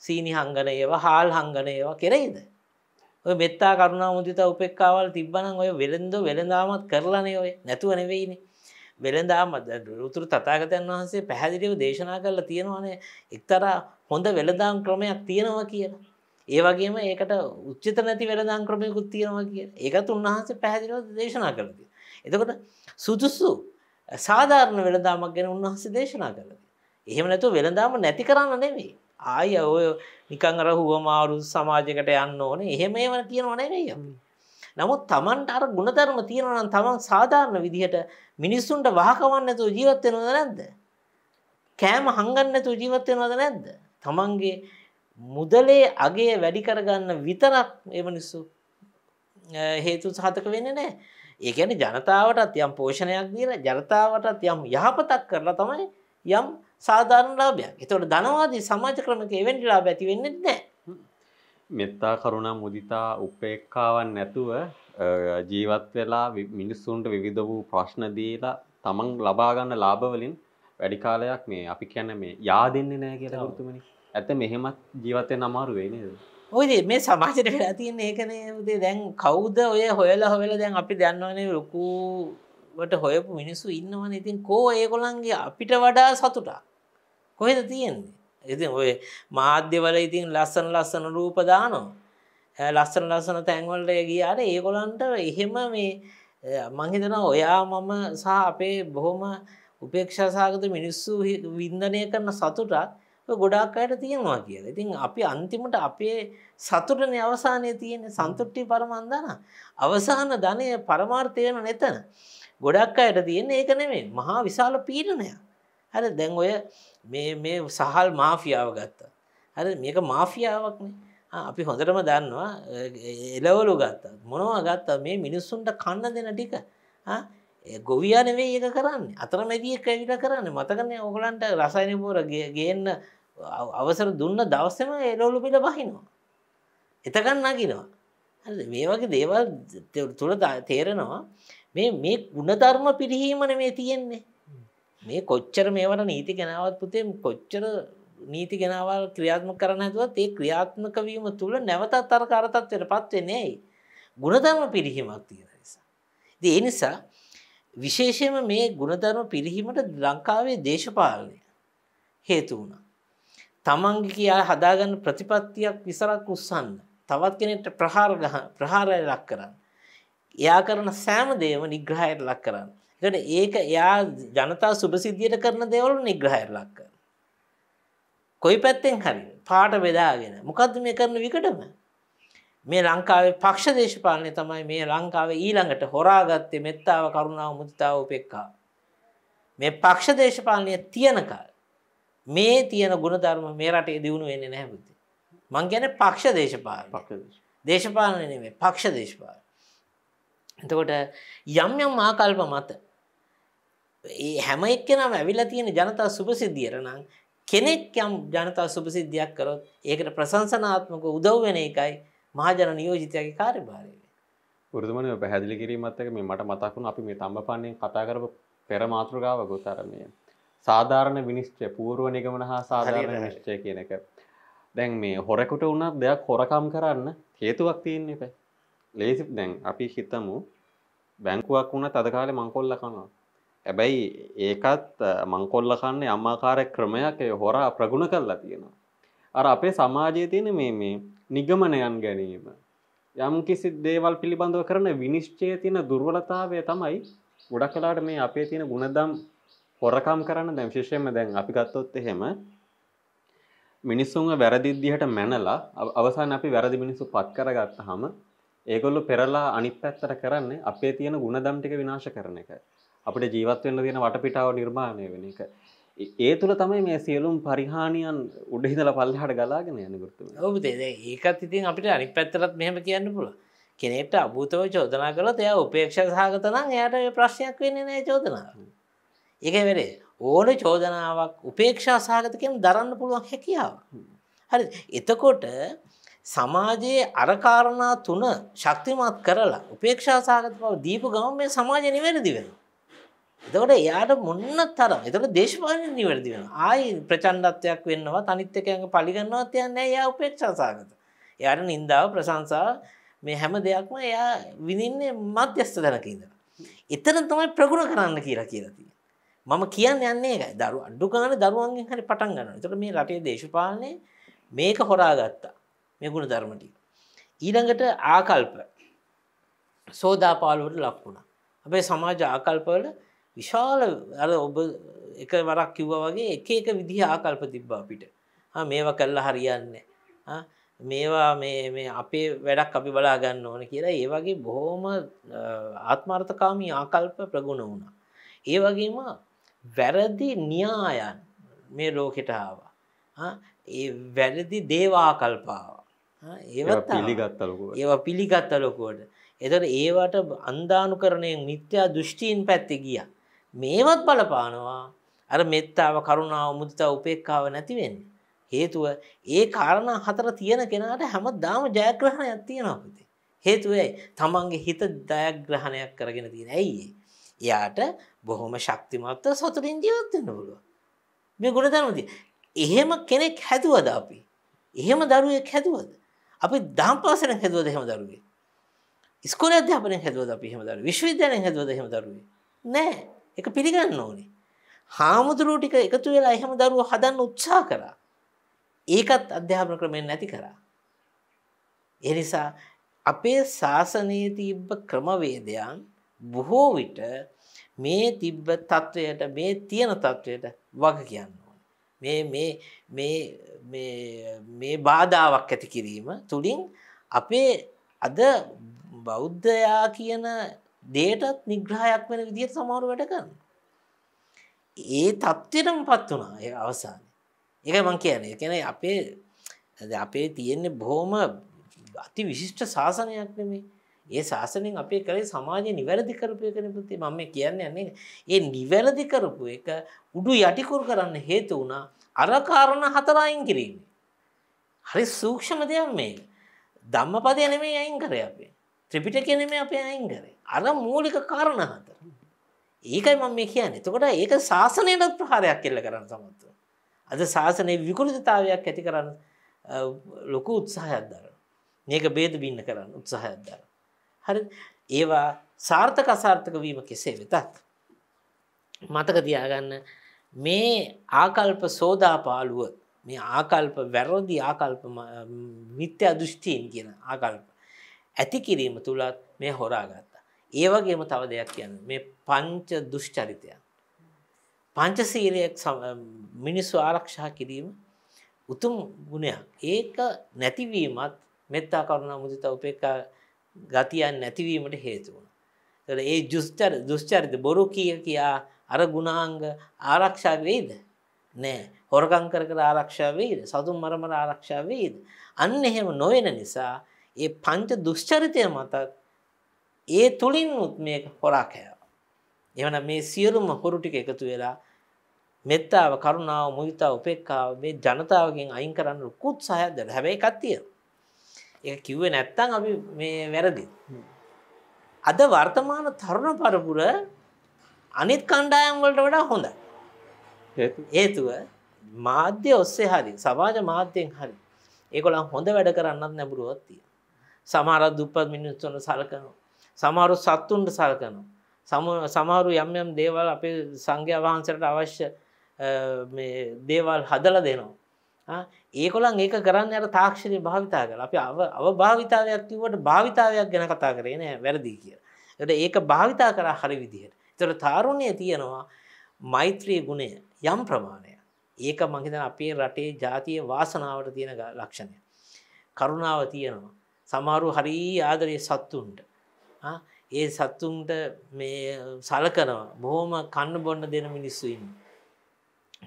සීනි හංගන ඒවා හාල් හංගන ඒවා කෙරෙයිද ඔය මෙත්තා කරුණා මුදිත උපෙක්කාවල් තිබ්බනම් ඔය වෙළෙන්ද වෙළඳාමත් කරලනේ ඔය නැතුව නෙවෙයිනේ වෙළඳාම උතුරු තතාගතයන් වහන්සේ පැහැදිලිව දේශනා කරලා තියෙනවානේ එක්තරා හොඳ වෙළදාම් ක්‍රමයක් තියෙනවා කියලා. ඒ වගේම ඒකට උච්චිත නැති වෙළදාම් ක්‍රමයකුත් තියෙනවා කියලා. ඒකත් උන්වහන්සේ පැහැදිලිව දේශනා කරලා තියෙනවා. එතකොට සුදුසු සාධාරණ වෙළඳාමක් ගැන උන්වහන්සේ දේශනා කරලා තියෙනවා. එහෙම නැතුව වෙළඳාම නැති කරන්න නෙමෙයි. ආය ඔය නිකන් අර හුවමාරු සමාජයකට යන්න ඕනේ. එහෙම ඒවා කියනවා නෙමෙයි අපි. නමුත් Tamanට අර ಗುಣධර්ම තියෙනවා නම් Taman සාධාරණ විදිහට මිනිස්සුන්ට වහකවන්න නැතුව ජීවත් වෙනවද නැද්ද? කෑම හංගන්න නැතුව ජීවත් වෙනවද නැද්ද? Tamanගේ මුදලේ අගය වැඩි කරගන්න විතරක් මේ මිනිස්සු හේතු සාධක වෙන්නේ නැහැ. ඒ කියන්නේ ජනතාවටත් යම් පෝෂණයක් දීලා ජනතාවටත් යම් යහපතක් කරලා තමයි යම් සාධාරණ ලාභයක්. ඒතකොට ධනවාදී සමාජ ක්‍රමක එවැනි ලාභ ඇති වෙන්නේ නැහැ. මෙත්තා කරුණා මුදිතා උපේක්ඛාවන් නැතුව ජීවත් වෙලා මිනිස්සුන්ට විවිධ වූ ප්‍රශ්න දීලා තමන් ලබා ගන්න ලාභ වලින් වැඩි කාලයක් මේ අපි කියන්නේ මේ yaadෙන්නේ නැහැ කියලා වෘතුමනි. ඇත්ත මෙහෙමත් ජීවත් වෙන්න අමාරු වෙයි නේද? ඔය මේ සමාජයට වෙලා තියෙන ඒකනේ උදේ දැන් කවුද ඔය හොයලා හොයලා දැන් අපි දන්නවනේ ලොකුවට හොයපු මිනිස්සු ඉන්නවනේ. ඉතින් කෝ ඒගොල්ලන්ගේ අපිට වඩා සතුටක් කොහෙද තියෙන්නේ? ඉතින් ඔය මාධ්‍යවල ඉතින් ලස්සන ලස්සන රූප දානවා ලස්සන ලස්සන තැන්වලට ගියාට ඒගොල්ලන්ට එහෙම මේ මං හිතනවා ඔයා මම සහ අපේ බොහොම උපේක්ෂා සාගත මිනිස්සු වින්දනය කරන සතුටක් ගොඩාක් අයට තියෙනවා කියලා. ඉතින් අපි අන්තිමට අපේ සතුටනේ අවසානයේ තියෙන සන්තුට්ටි පරමන්දන. අවසාන ධනය පරමාර්ථයන නැතන. ගොඩක් අයට තියෙන ඒක නෙමෙයි. මහා විශාල පීඩනයක්. හරි දැන් ඔය මේ මේ සහල් මාෆියාව ගත්තා හර මේක මාෆියාවක්න අපි හොඳටම දන්නවා එලවලු ගත්තා මොනවා ගත්තා මේ මිනිස්සුන්ට කන්න දෙන ටික ගොවියනවේ ඒක කරන්න අතර මැදිය කැවිට කරන්න මතකන ඔගලන්ට රසයිනපුර ගන්න අවසර දුන්න දවස්සම එලවලු පිට බහිනවා එතකන්න නකිනවා මේ වගේ දේවල් තුළ තේරෙනවා මේ මේ ගුණධර්ම පිරිහීමන මේ තියෙන්නේ මේ කොච්චර මේවට නීති ගෙනාවත් පුතේ කොච්චර නීති ගෙනාවල් ක්‍රියාත්ම කරන ඇතුවත් ඒ ක්‍රියාත්මක වීම තුළ නැවතත් අර කරතත්වයට පත්වෙන්නේ ඇයි. ගුණධර්ම පිරිහීමක් තියෙන නිසා. ඉති ඒ නිසා විශේෂයම මේ ගුණධර්ම පිරිහීමට ලංකාවේ දේශපාලනය හේතු වුණා. තමන්ග කියා හදාගන්න ප්‍රතිපත්තියක් විසරක් උස්සන්න තවත් කෙනෙට ප්‍රහාර ප්‍රහාරය ලක් කරන්න. එයා කරන සෑම දේම නිග්‍රහයට ලක් කරන්න. එතකොට ඒක එයා ජනතා සුභසිද්ධියට කරන දේවල් නිග්‍රහයට ලක් කරනවා. කොයි පැත්තෙන් හරි පාට බෙදාගෙන මොකද්ද මේ කරන විකටම? මේ ලංකාවේ පක්ෂ දේශපාලනය තමයි මේ ලංකාවේ ඊළඟට හොරාගත්තේ මෙත්තාව කරුණාව මුදිතාව උපේක්ඛා. මේ පක්ෂ දේශපාලනය තියනකල් මේ තියෙන ගුණධර්ම මේ රටේ දියුණු වෙන්නේ නැහැ පුතේ. මං කියන්නේ පක්ෂ දේශපාලන. පක්ෂ දේශපාලන නෙමෙයි පක්ෂ දේශපාලන. එතකොට යම් යම් ආකල්ප මත ඒ හැම එක්කෙනම ඇවිල්ලා තියෙන ජනතා සුභසිද්ධියට නම් කෙනෙක් යම් ජනතා සුභසිද්ධියක් කරොත් ඒකට ප්‍රශංසනාත්මක උදව් වෙන එකයි මහජන නියෝජිතයාගේ කාර්යභාරය. වෘතමන පැහැදිලි කිරීමත් එක්ක මේ මට මතක් වුණා අපි මේ තඹපන්නේ කතා කරපු පෙර මාතෘකාවකුත් අර මේ සාධාරණ විනිශ්චය පූර්ව නිගමන හා සාධාරණ නිශ්චය කියන එක. දැන් මේ හොරෙකුට වුණත් දෙයක් හොරකම් කරන්න හේතුවක් තියෙන්න එපා. ලේසි දැන් අපි හිතමු බැංකුවක් වුණත් අද කාලේ මංකොල්ල කනවා. ඇබැයි ඒකත් මංකොල්ල කන්නේ අම්මාකාරය ක්‍රමයක් හොරා ප්‍රගුණ කරලා තියෙනවා. අර අපේ සමාජය තියෙන මේ මේ නිගමනයන් ගැනීම. යම් කිසි දේවල් පිළිබඳව කරන විනිශ්චය තියෙන දුර්වලතාවය තමයි ගොඩක් කලාට මේ අපේ තියෙන ගුණදම් හොරකම් කරන්න දැම් ශිෂයම දැන් අපි ගත්තොත් එහෙම මිනිස්සුන්ව වැරදිද්දිහට මැනලා අවසාන අපි වැරදි මිනිස්සු පත් කරගත්ත හම ඒගොල්ලු පෙරලා අනිත් පැත්තට කරන්නේ අපේ තියෙන ගුණදම් ටික විනාශ කරන එක. අපිට ජීවත් වෙන්න තියෙන වටපිටාව නිර්මාණය වෙන එක. ඒ තුළ තමයි මේ සියලුම් පරිහානියන් උඩහිදල පල්ලහට ගලාගෙන යනකුරතු ඔබ ඒකත් ඉතින් අපිට අනි පැත්තරත් මෙහම කියන්න පුළ කෙනෙට අභූතව චෝදනා කළොත් එය උපේක්ෂ සහගතනම් එයට ප්‍රශ්නයක් වෙන්නේ නෑ චෝදනාව. ඒක වෙරේ ඕන චෝදනාවක් උපේක්ෂා සහගතකෙන් දරන්න පුළුවන් හැකියාව. හරි එතකොට සමාජයේ අරකාරණා තුන ශක්තිමත් කරලා උපේක්ෂා සාගත පව දීපු ගම මේ සමාජ නිවැරදිවෙනවා. එතකොට එයාට මොන්න තරම් එතකොට දේශපාලනය නිවැරදි වෙනවා. ආයි ප්‍රචණ්ඩත්වයක් වෙන්නවා තනිත් එකයන්ගේ පරිගණනවා තියන්නේ එයා උපේක්ෂාසගත. එයාට නින්දාව ප්‍රශංසා මේ හැම දෙයක්ම එයා විඳින්නේ මධ්‍යස්ථ තැනක ඉඳලා. එතන තමයි ප්‍රගුණ කරන්න කියලා කියලා තියෙන්නේ. මම කියන්නේ යන්නේ ඒකයි. දරුවෝ අඩු ගන්න දරුවන්ගෙන් හරි පටන් ගන්නවා. එතකොට මේ රටේ දේශපාලනය මේක හොරාගත්තා. මේ ගුණ ධර්ම ටික. ඊළඟට ආකල්ප සෝදාපාලුවට ලක් වුණා. අපේ සමාජ ආකල්පවල විශාල අර ඔබ එක වරක් කිව්ව වගේ එක එක විදිහ ආකල්ප තිබ්බා අපිට මේවා කල්ලා හරියන්න මේවා මේ අපේ වැඩක් අපි බලා ගන්න ඕන කියලා ඒ වගේ බොහෝම ආත්මාර්ථකාමී ආකල්ප ප්‍රගුණ වුණා. ඒ වගේම වැරදි න්‍යායන් මේ ලෝකෙට ආවා. ඒ වැරදි දේවාකල්පාව. ඒවත් පිළිගත්තලකෝ ඒවා පිළිගත්තලොකුවට. එතට ඒවට අන්ධානුකරණයෙන් මිත්‍යා දෘෂ්ටීන් පැත්ති ගියා. මේවත් බලපානවා අර මෙත්තාව කරුණාව මුදිතා උපේක්කාව නැතිවෙන්න. හේතුව ඒ කාරණ හතර තියෙන කෙනාට හැම දාම ජයග්‍රහණයක් තියෙන අපති. හේතුවයි තමන්ගේ හිත දයග්‍රහණයක් කරගෙන තියෙන ඇයි. එයාට බොහොම ශක්තිමත්ව සතුරින් ජීවත්වන්න පුළුව. මේ ගුණධර්මති. එහෙම කෙනෙක් හැදුවද අපි. එහෙම දරුවෙක් හැදුවද. අපි දාම්පාසන හැදුවද හෙම දරුවේ. ස්කොල අධ්‍යාපනය හැදුවද අපි හෙම දරු විශ්වවිද්‍යාලය හැදුවද හෙම දරුවේ. නෑ එක පිළිගන්න ඕනේ. හාමුදුරුවෝ ටික එකතු වෙලා එහෙම දරුවෝ හදන්න උත්සාහ කරා. ඒකත් අධ්‍යාපන ක්‍රමයෙන් නැති කරා. ඒ නිසා අපේ ශාසනයේ තිබ්බ ක්‍රමවේදයන් බොහෝ විට මේ තිබ්බ තත්වයට මේ තියෙන තත්වයට වග කියන්න ඕනේ. මේ මේ මේ මේ බාධාවක් ඇති කිරීම තුලින් අපේ අද බෞද්ධයා කියන දේටත් නිග්‍රහයක් වෙන විදිහට සමහරු වැඩ කරනවා. ඒ தත්ත්වයටමපත් වුණා ඒ අවසානයේ. ඒකයි මම කියන්නේ. ඒ කියන්නේ අපේ අපේ තියෙන්නේ බොහොම අති විශිෂ්ට ශාසනයක් නෙමෙයි. ඒ ශාසනයෙන් අපේ කරේ සමාජය නිවැරදි කරපු එක නෙපුතේ මම කියන්නේ අන්නේ ඒ නිවැරදි කරපු එක උඩු යටිකුර කරන්න හේතු වුණා අර කාරණා හතර අයින් කිරීම. හරි සූක්ෂම දෙයක් මේක. ධම්මපදය නෙමෙයි අයින් කරේ අපේ. ත්‍රිපිටකය නෙමෙයි අපේ අයින් කරේ. අර මූලික කාරණ හතර. ඒකයි මම මේ කියන්නේ. එතකොට ඒක ශාසනයට ප්‍රහාරයක් කියලා කරන්න සමත්ව. අද ශාසනයේ විකෘතිතාවයක් ඇති කරන්න ලොකු උත්සාහයක් දරන. මේක ભેද බින්න කරන්න උත්සාහයක් දරන. හරි ඒවා සාර්ථක අසාර්ථක වීම කෙසේ වෙතත් මතක තියාගන්න මේ ආකල්ප සෝදාපාලුව මේ ආකල්ප වැරදි ආකල්ප මිත්‍ය දෘෂ්ටීන් කියන ආකල්ප ඇති කිරීම තුළත් මේ හොරාගත් ඒ වගේම තව දෙයක් කියන්න මේ පංච දුෂ්චරිතයන්. පංචසීලයක් මිනිස්සු ආරක්ෂා කිරීම උතුම් ගුණයක්. ඒක නැතිවීමත් මෙත්තා කරුණා මුදිතා උපේක්ඛා ගතියන් නැතිවීමට හේතු වුණා. ඒ දුෂ්චර දුෂ්චරිත බොරු කිය කියා අර ගුණාංග ආරක්ෂා වෙයිද? නෑ. හොරකම් කර කර ආරක්ෂා වෙයිද? සතුන් මරමර ආරක්ෂා වෙයිද? අන්න එහෙම නොවන නිසා ඒ පංච දුෂ්චරිතය මතත් ඒ තුළින් උත් මේක හොරා කෑවා. එවන මේ සියලුම හොරු ටික එකතු වෙලා මෙත්තාව කරුණාව මුවිතාව උපේක්ඛාව මේ ජනතාවගෙන් අයින් කරන්න ලොකු උත්සාහයක් දැන හැබැයි එකක් තියෙනවා. ඒක කිව්වේ නැත්තම් අපි මේ වැරදි. අද වර්තමාන තරුණ පරපුර අනිත් කණ්ඩායම් වලට වඩා හොඳයි. හේතුව මාධ්‍ය ඔස්සේ හරි සමාජ මාධ්‍යයෙන් හරි ඒගොල්ලන් හොඳ වැඩ කරන්නත් නැඹුරුවක් තියෙනවා. සමහර දුප්පත් මිනිස්සුන්ට සලකනවා. සමහරු සත්තුන්ට සලකනවා. සමහරු යම් යම් දේවල් අපේ සංඝයා වහන්සේට අවශ්‍ය දේවල් හදලා දෙනවා. ඒකොලන් ඒක කරන්න අර තාක්ෂණය භාවිතා කළ අපි අව භාවිතාවයක් කිවට භාවිතාවයක් ගැන කතා කරේ නෑ වැරදි කිය. ට ඒක භාවිතා කරා හරි විදිහයට. තොර තාරුණය තියෙනවා මෛත්‍රී ගුණය යම් ප්‍රමාණය. ඒක මහිතන අපේ රටේ ජාතිය වාසනාවට තියෙන ලක්ෂණය. කරුණාව තියෙනවා. සමාරු හරී ආදරය සත්තුන්ට ඒ සත්තුන්ට මේ සලකනවා බොහොම කන්න බොන්න දෙන මිනිස්සුයින්.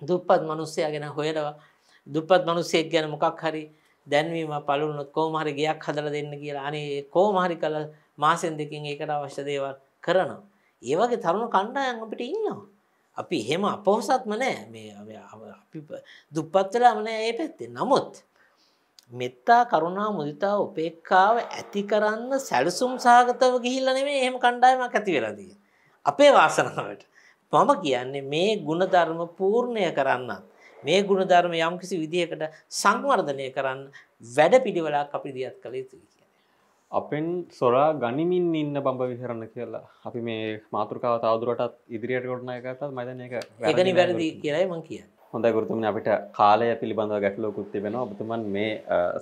දුප්පත් මනුස්සය ගැන හොයනවා දුප්පත් මනුස්සෙක් ගැන මොකක් හරි දැන්වීම පලුනොත් කෝමහරි ගයක් හදල දෙන්න කියලා අනේ කෝමහරි කල මාසෙන් දෙකින් ඒකට අවශ්‍ය දේවල් කරනවා. ඒවගේ තරුණ කණ්ඩායන් අපිට ඉන්නවා. අපි එහෙම අපොහසත්ම නෑ මේ අපි දුප්පත් වෙලාම නෑ ඒ පැත්තේ. නමුත් මෙත්තා කරුණා මුදිතා උපේක්ඛාව ඇති කරන්න සැලසුම් සහගතව ගිහිල්ලා නෙමෙයි එහෙම කණ්ඩායමක් ඇති වෙලාදී. අපේ වාසනාවට. මම කියන්නේ මේ ಗುಣධර්ම පූර්ණය කරන්න මේ ಗುಣධර්ම යම්කිසි විදිහකට සංවර්ධනය කරන්න වැඩපිළිවෙලක් අපි දියත් කළ යුතුයි කියන්නේ. අපෙන් සොරා ගනිමින් ඉන්න බඹ විහරණ කියලා. අපි මේ මාතෘකාව තවදුරටත් ඉදිරියට ගොඩනගා ගත්තත් මම දැන් ඒක වැරදි. ඒකනි වැරදි කියලායි මම කියන්නේ. හොඳ ගුරුතුමනි අපිට කාලය පිළිබඳව ගැටලුවකුත් තිබෙනවා. ඔබතුමන් මේ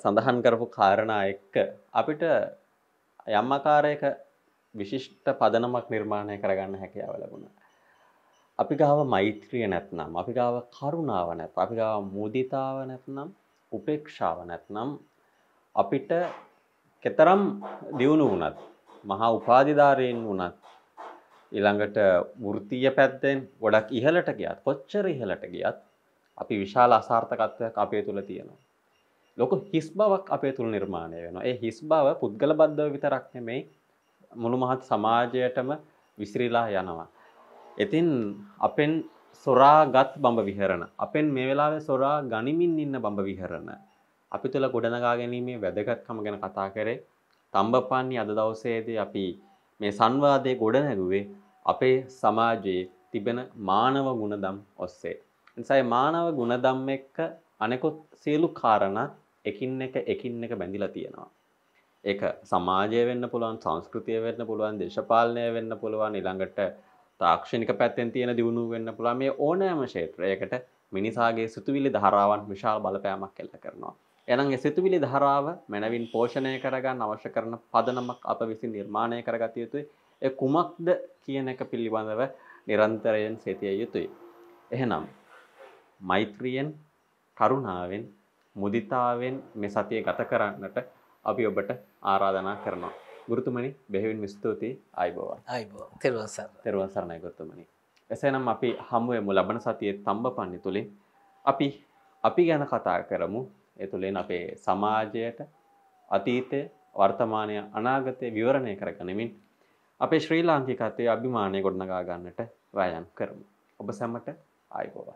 සඳහන් කරපු කාරණා එක්ක අපිට යම් ආකාරයක විශිෂ්ට පදනමක් නිර්මාණය කරගන්න හැකියාව ලැබුණා. අපි ගාව මෛත්‍රිය නැත්නම්, අපි ගාව කරුණාව නැත්නම්, අපි ගාව මුදිතාව නැත්නම්, උපේක්ෂාව නැත්නම් අපිට කතරම් දියුණු වුණත්, මහා උපාධිධාරයෙන් වුණත් ඊළඟට වෘත්තීය පැත්තෙන් ගොඩක් ඉහළට ගියත්, කොච්චර ඉහළට ගියත් අපි විශාල අසාර්ථකත්වයක් අපේ තුළ තියෙනවා. ලොකු හිස් බවක් අපේ තුළ නිර්මාණය වෙනවා. ඒ හිස් බව පුද්ගල බද්ධව විතරක් නෙමෙයි මුළු මහත් සමාජයටම විසිරීලා යනවා. ඉතින් අපෙන් සොරාගත් බඹ විහරණ අපෙන් මේ වෙලාවේ සොරා ගනිමින් ඉන්න බඹ විහරණ අපි තුළ ගොඩනගා ගැනීමේ වැදගත්කම ගැන කතා කරේ තම්බපන්නේ අද දවසේදී අපි මේ සංවාදයේ ගොඩනැගුවේ අපේ සමාජයේ තිබෙන මානව ගුණදම් ඔස්සේ නිසා මානව ಗುಣධම් එක්ක අනෙකුත් සියලු කාරණා එකින් එක එකින් එක බැඳිලා තියෙනවා. ඒක සමාජය වෙන්න පුළුවන්, සංස්කෘතිය වෙන්න පුළුවන්, දේශපාලනය වෙන්න පුළුවන්, ඊළඟට තාක්ෂණික පැත්තෙන් තියෙන දියුණුව වෙන්න පුළුවන්. මේ ඕනෑම ක්ෂේත්‍රයකට මිනිසාගේ සිතුවිලි ධාරාවන් විශාල බලපෑමක් එල්ල කරනවා. එනම් ඒ සිතුවිලි ධාරාව මනවින් පෝෂණය කරගන්න අවශ්‍ය කරන පදනමක් අප විසින් නිර්මාණය කරගත යුතුයි. ඒ කුමක්ද කියන එක පිළිබඳව නිරන්තරයෙන් සිතිය යුතුයි. එහෙනම් මෛත්‍රියෙන් කරුණාවෙන් මුදිතාවෙන් මේ සතිය ගත කරන්නට අපි ඔබට ආරාධනා කරනවා. ගුරුතුමනි බෙහෙවින්ම ස්තුතියි ආයිබෝවන්. ආයිබෝවන්. තෙරුවන් සරණයි. තෙරුවන් සරණයි ගුරුතුමනි. එසේනම් අපි හමු වෙමු ලබන සතියේ තඹපන්නි තුලින් අපි අපි ගැන කතා කරමු. ඒ තුලින් අපේ සමාජයට අතීතය වර්තමානය අනාගතය විවරණය කරගනිමින් අපේ ශ්‍රී ලාංකිකත්වයේ අභිමානය ගොඩනගා ගන්නට වෑයම් කරමු. ඔබ සැමට ආයිබෝවන්.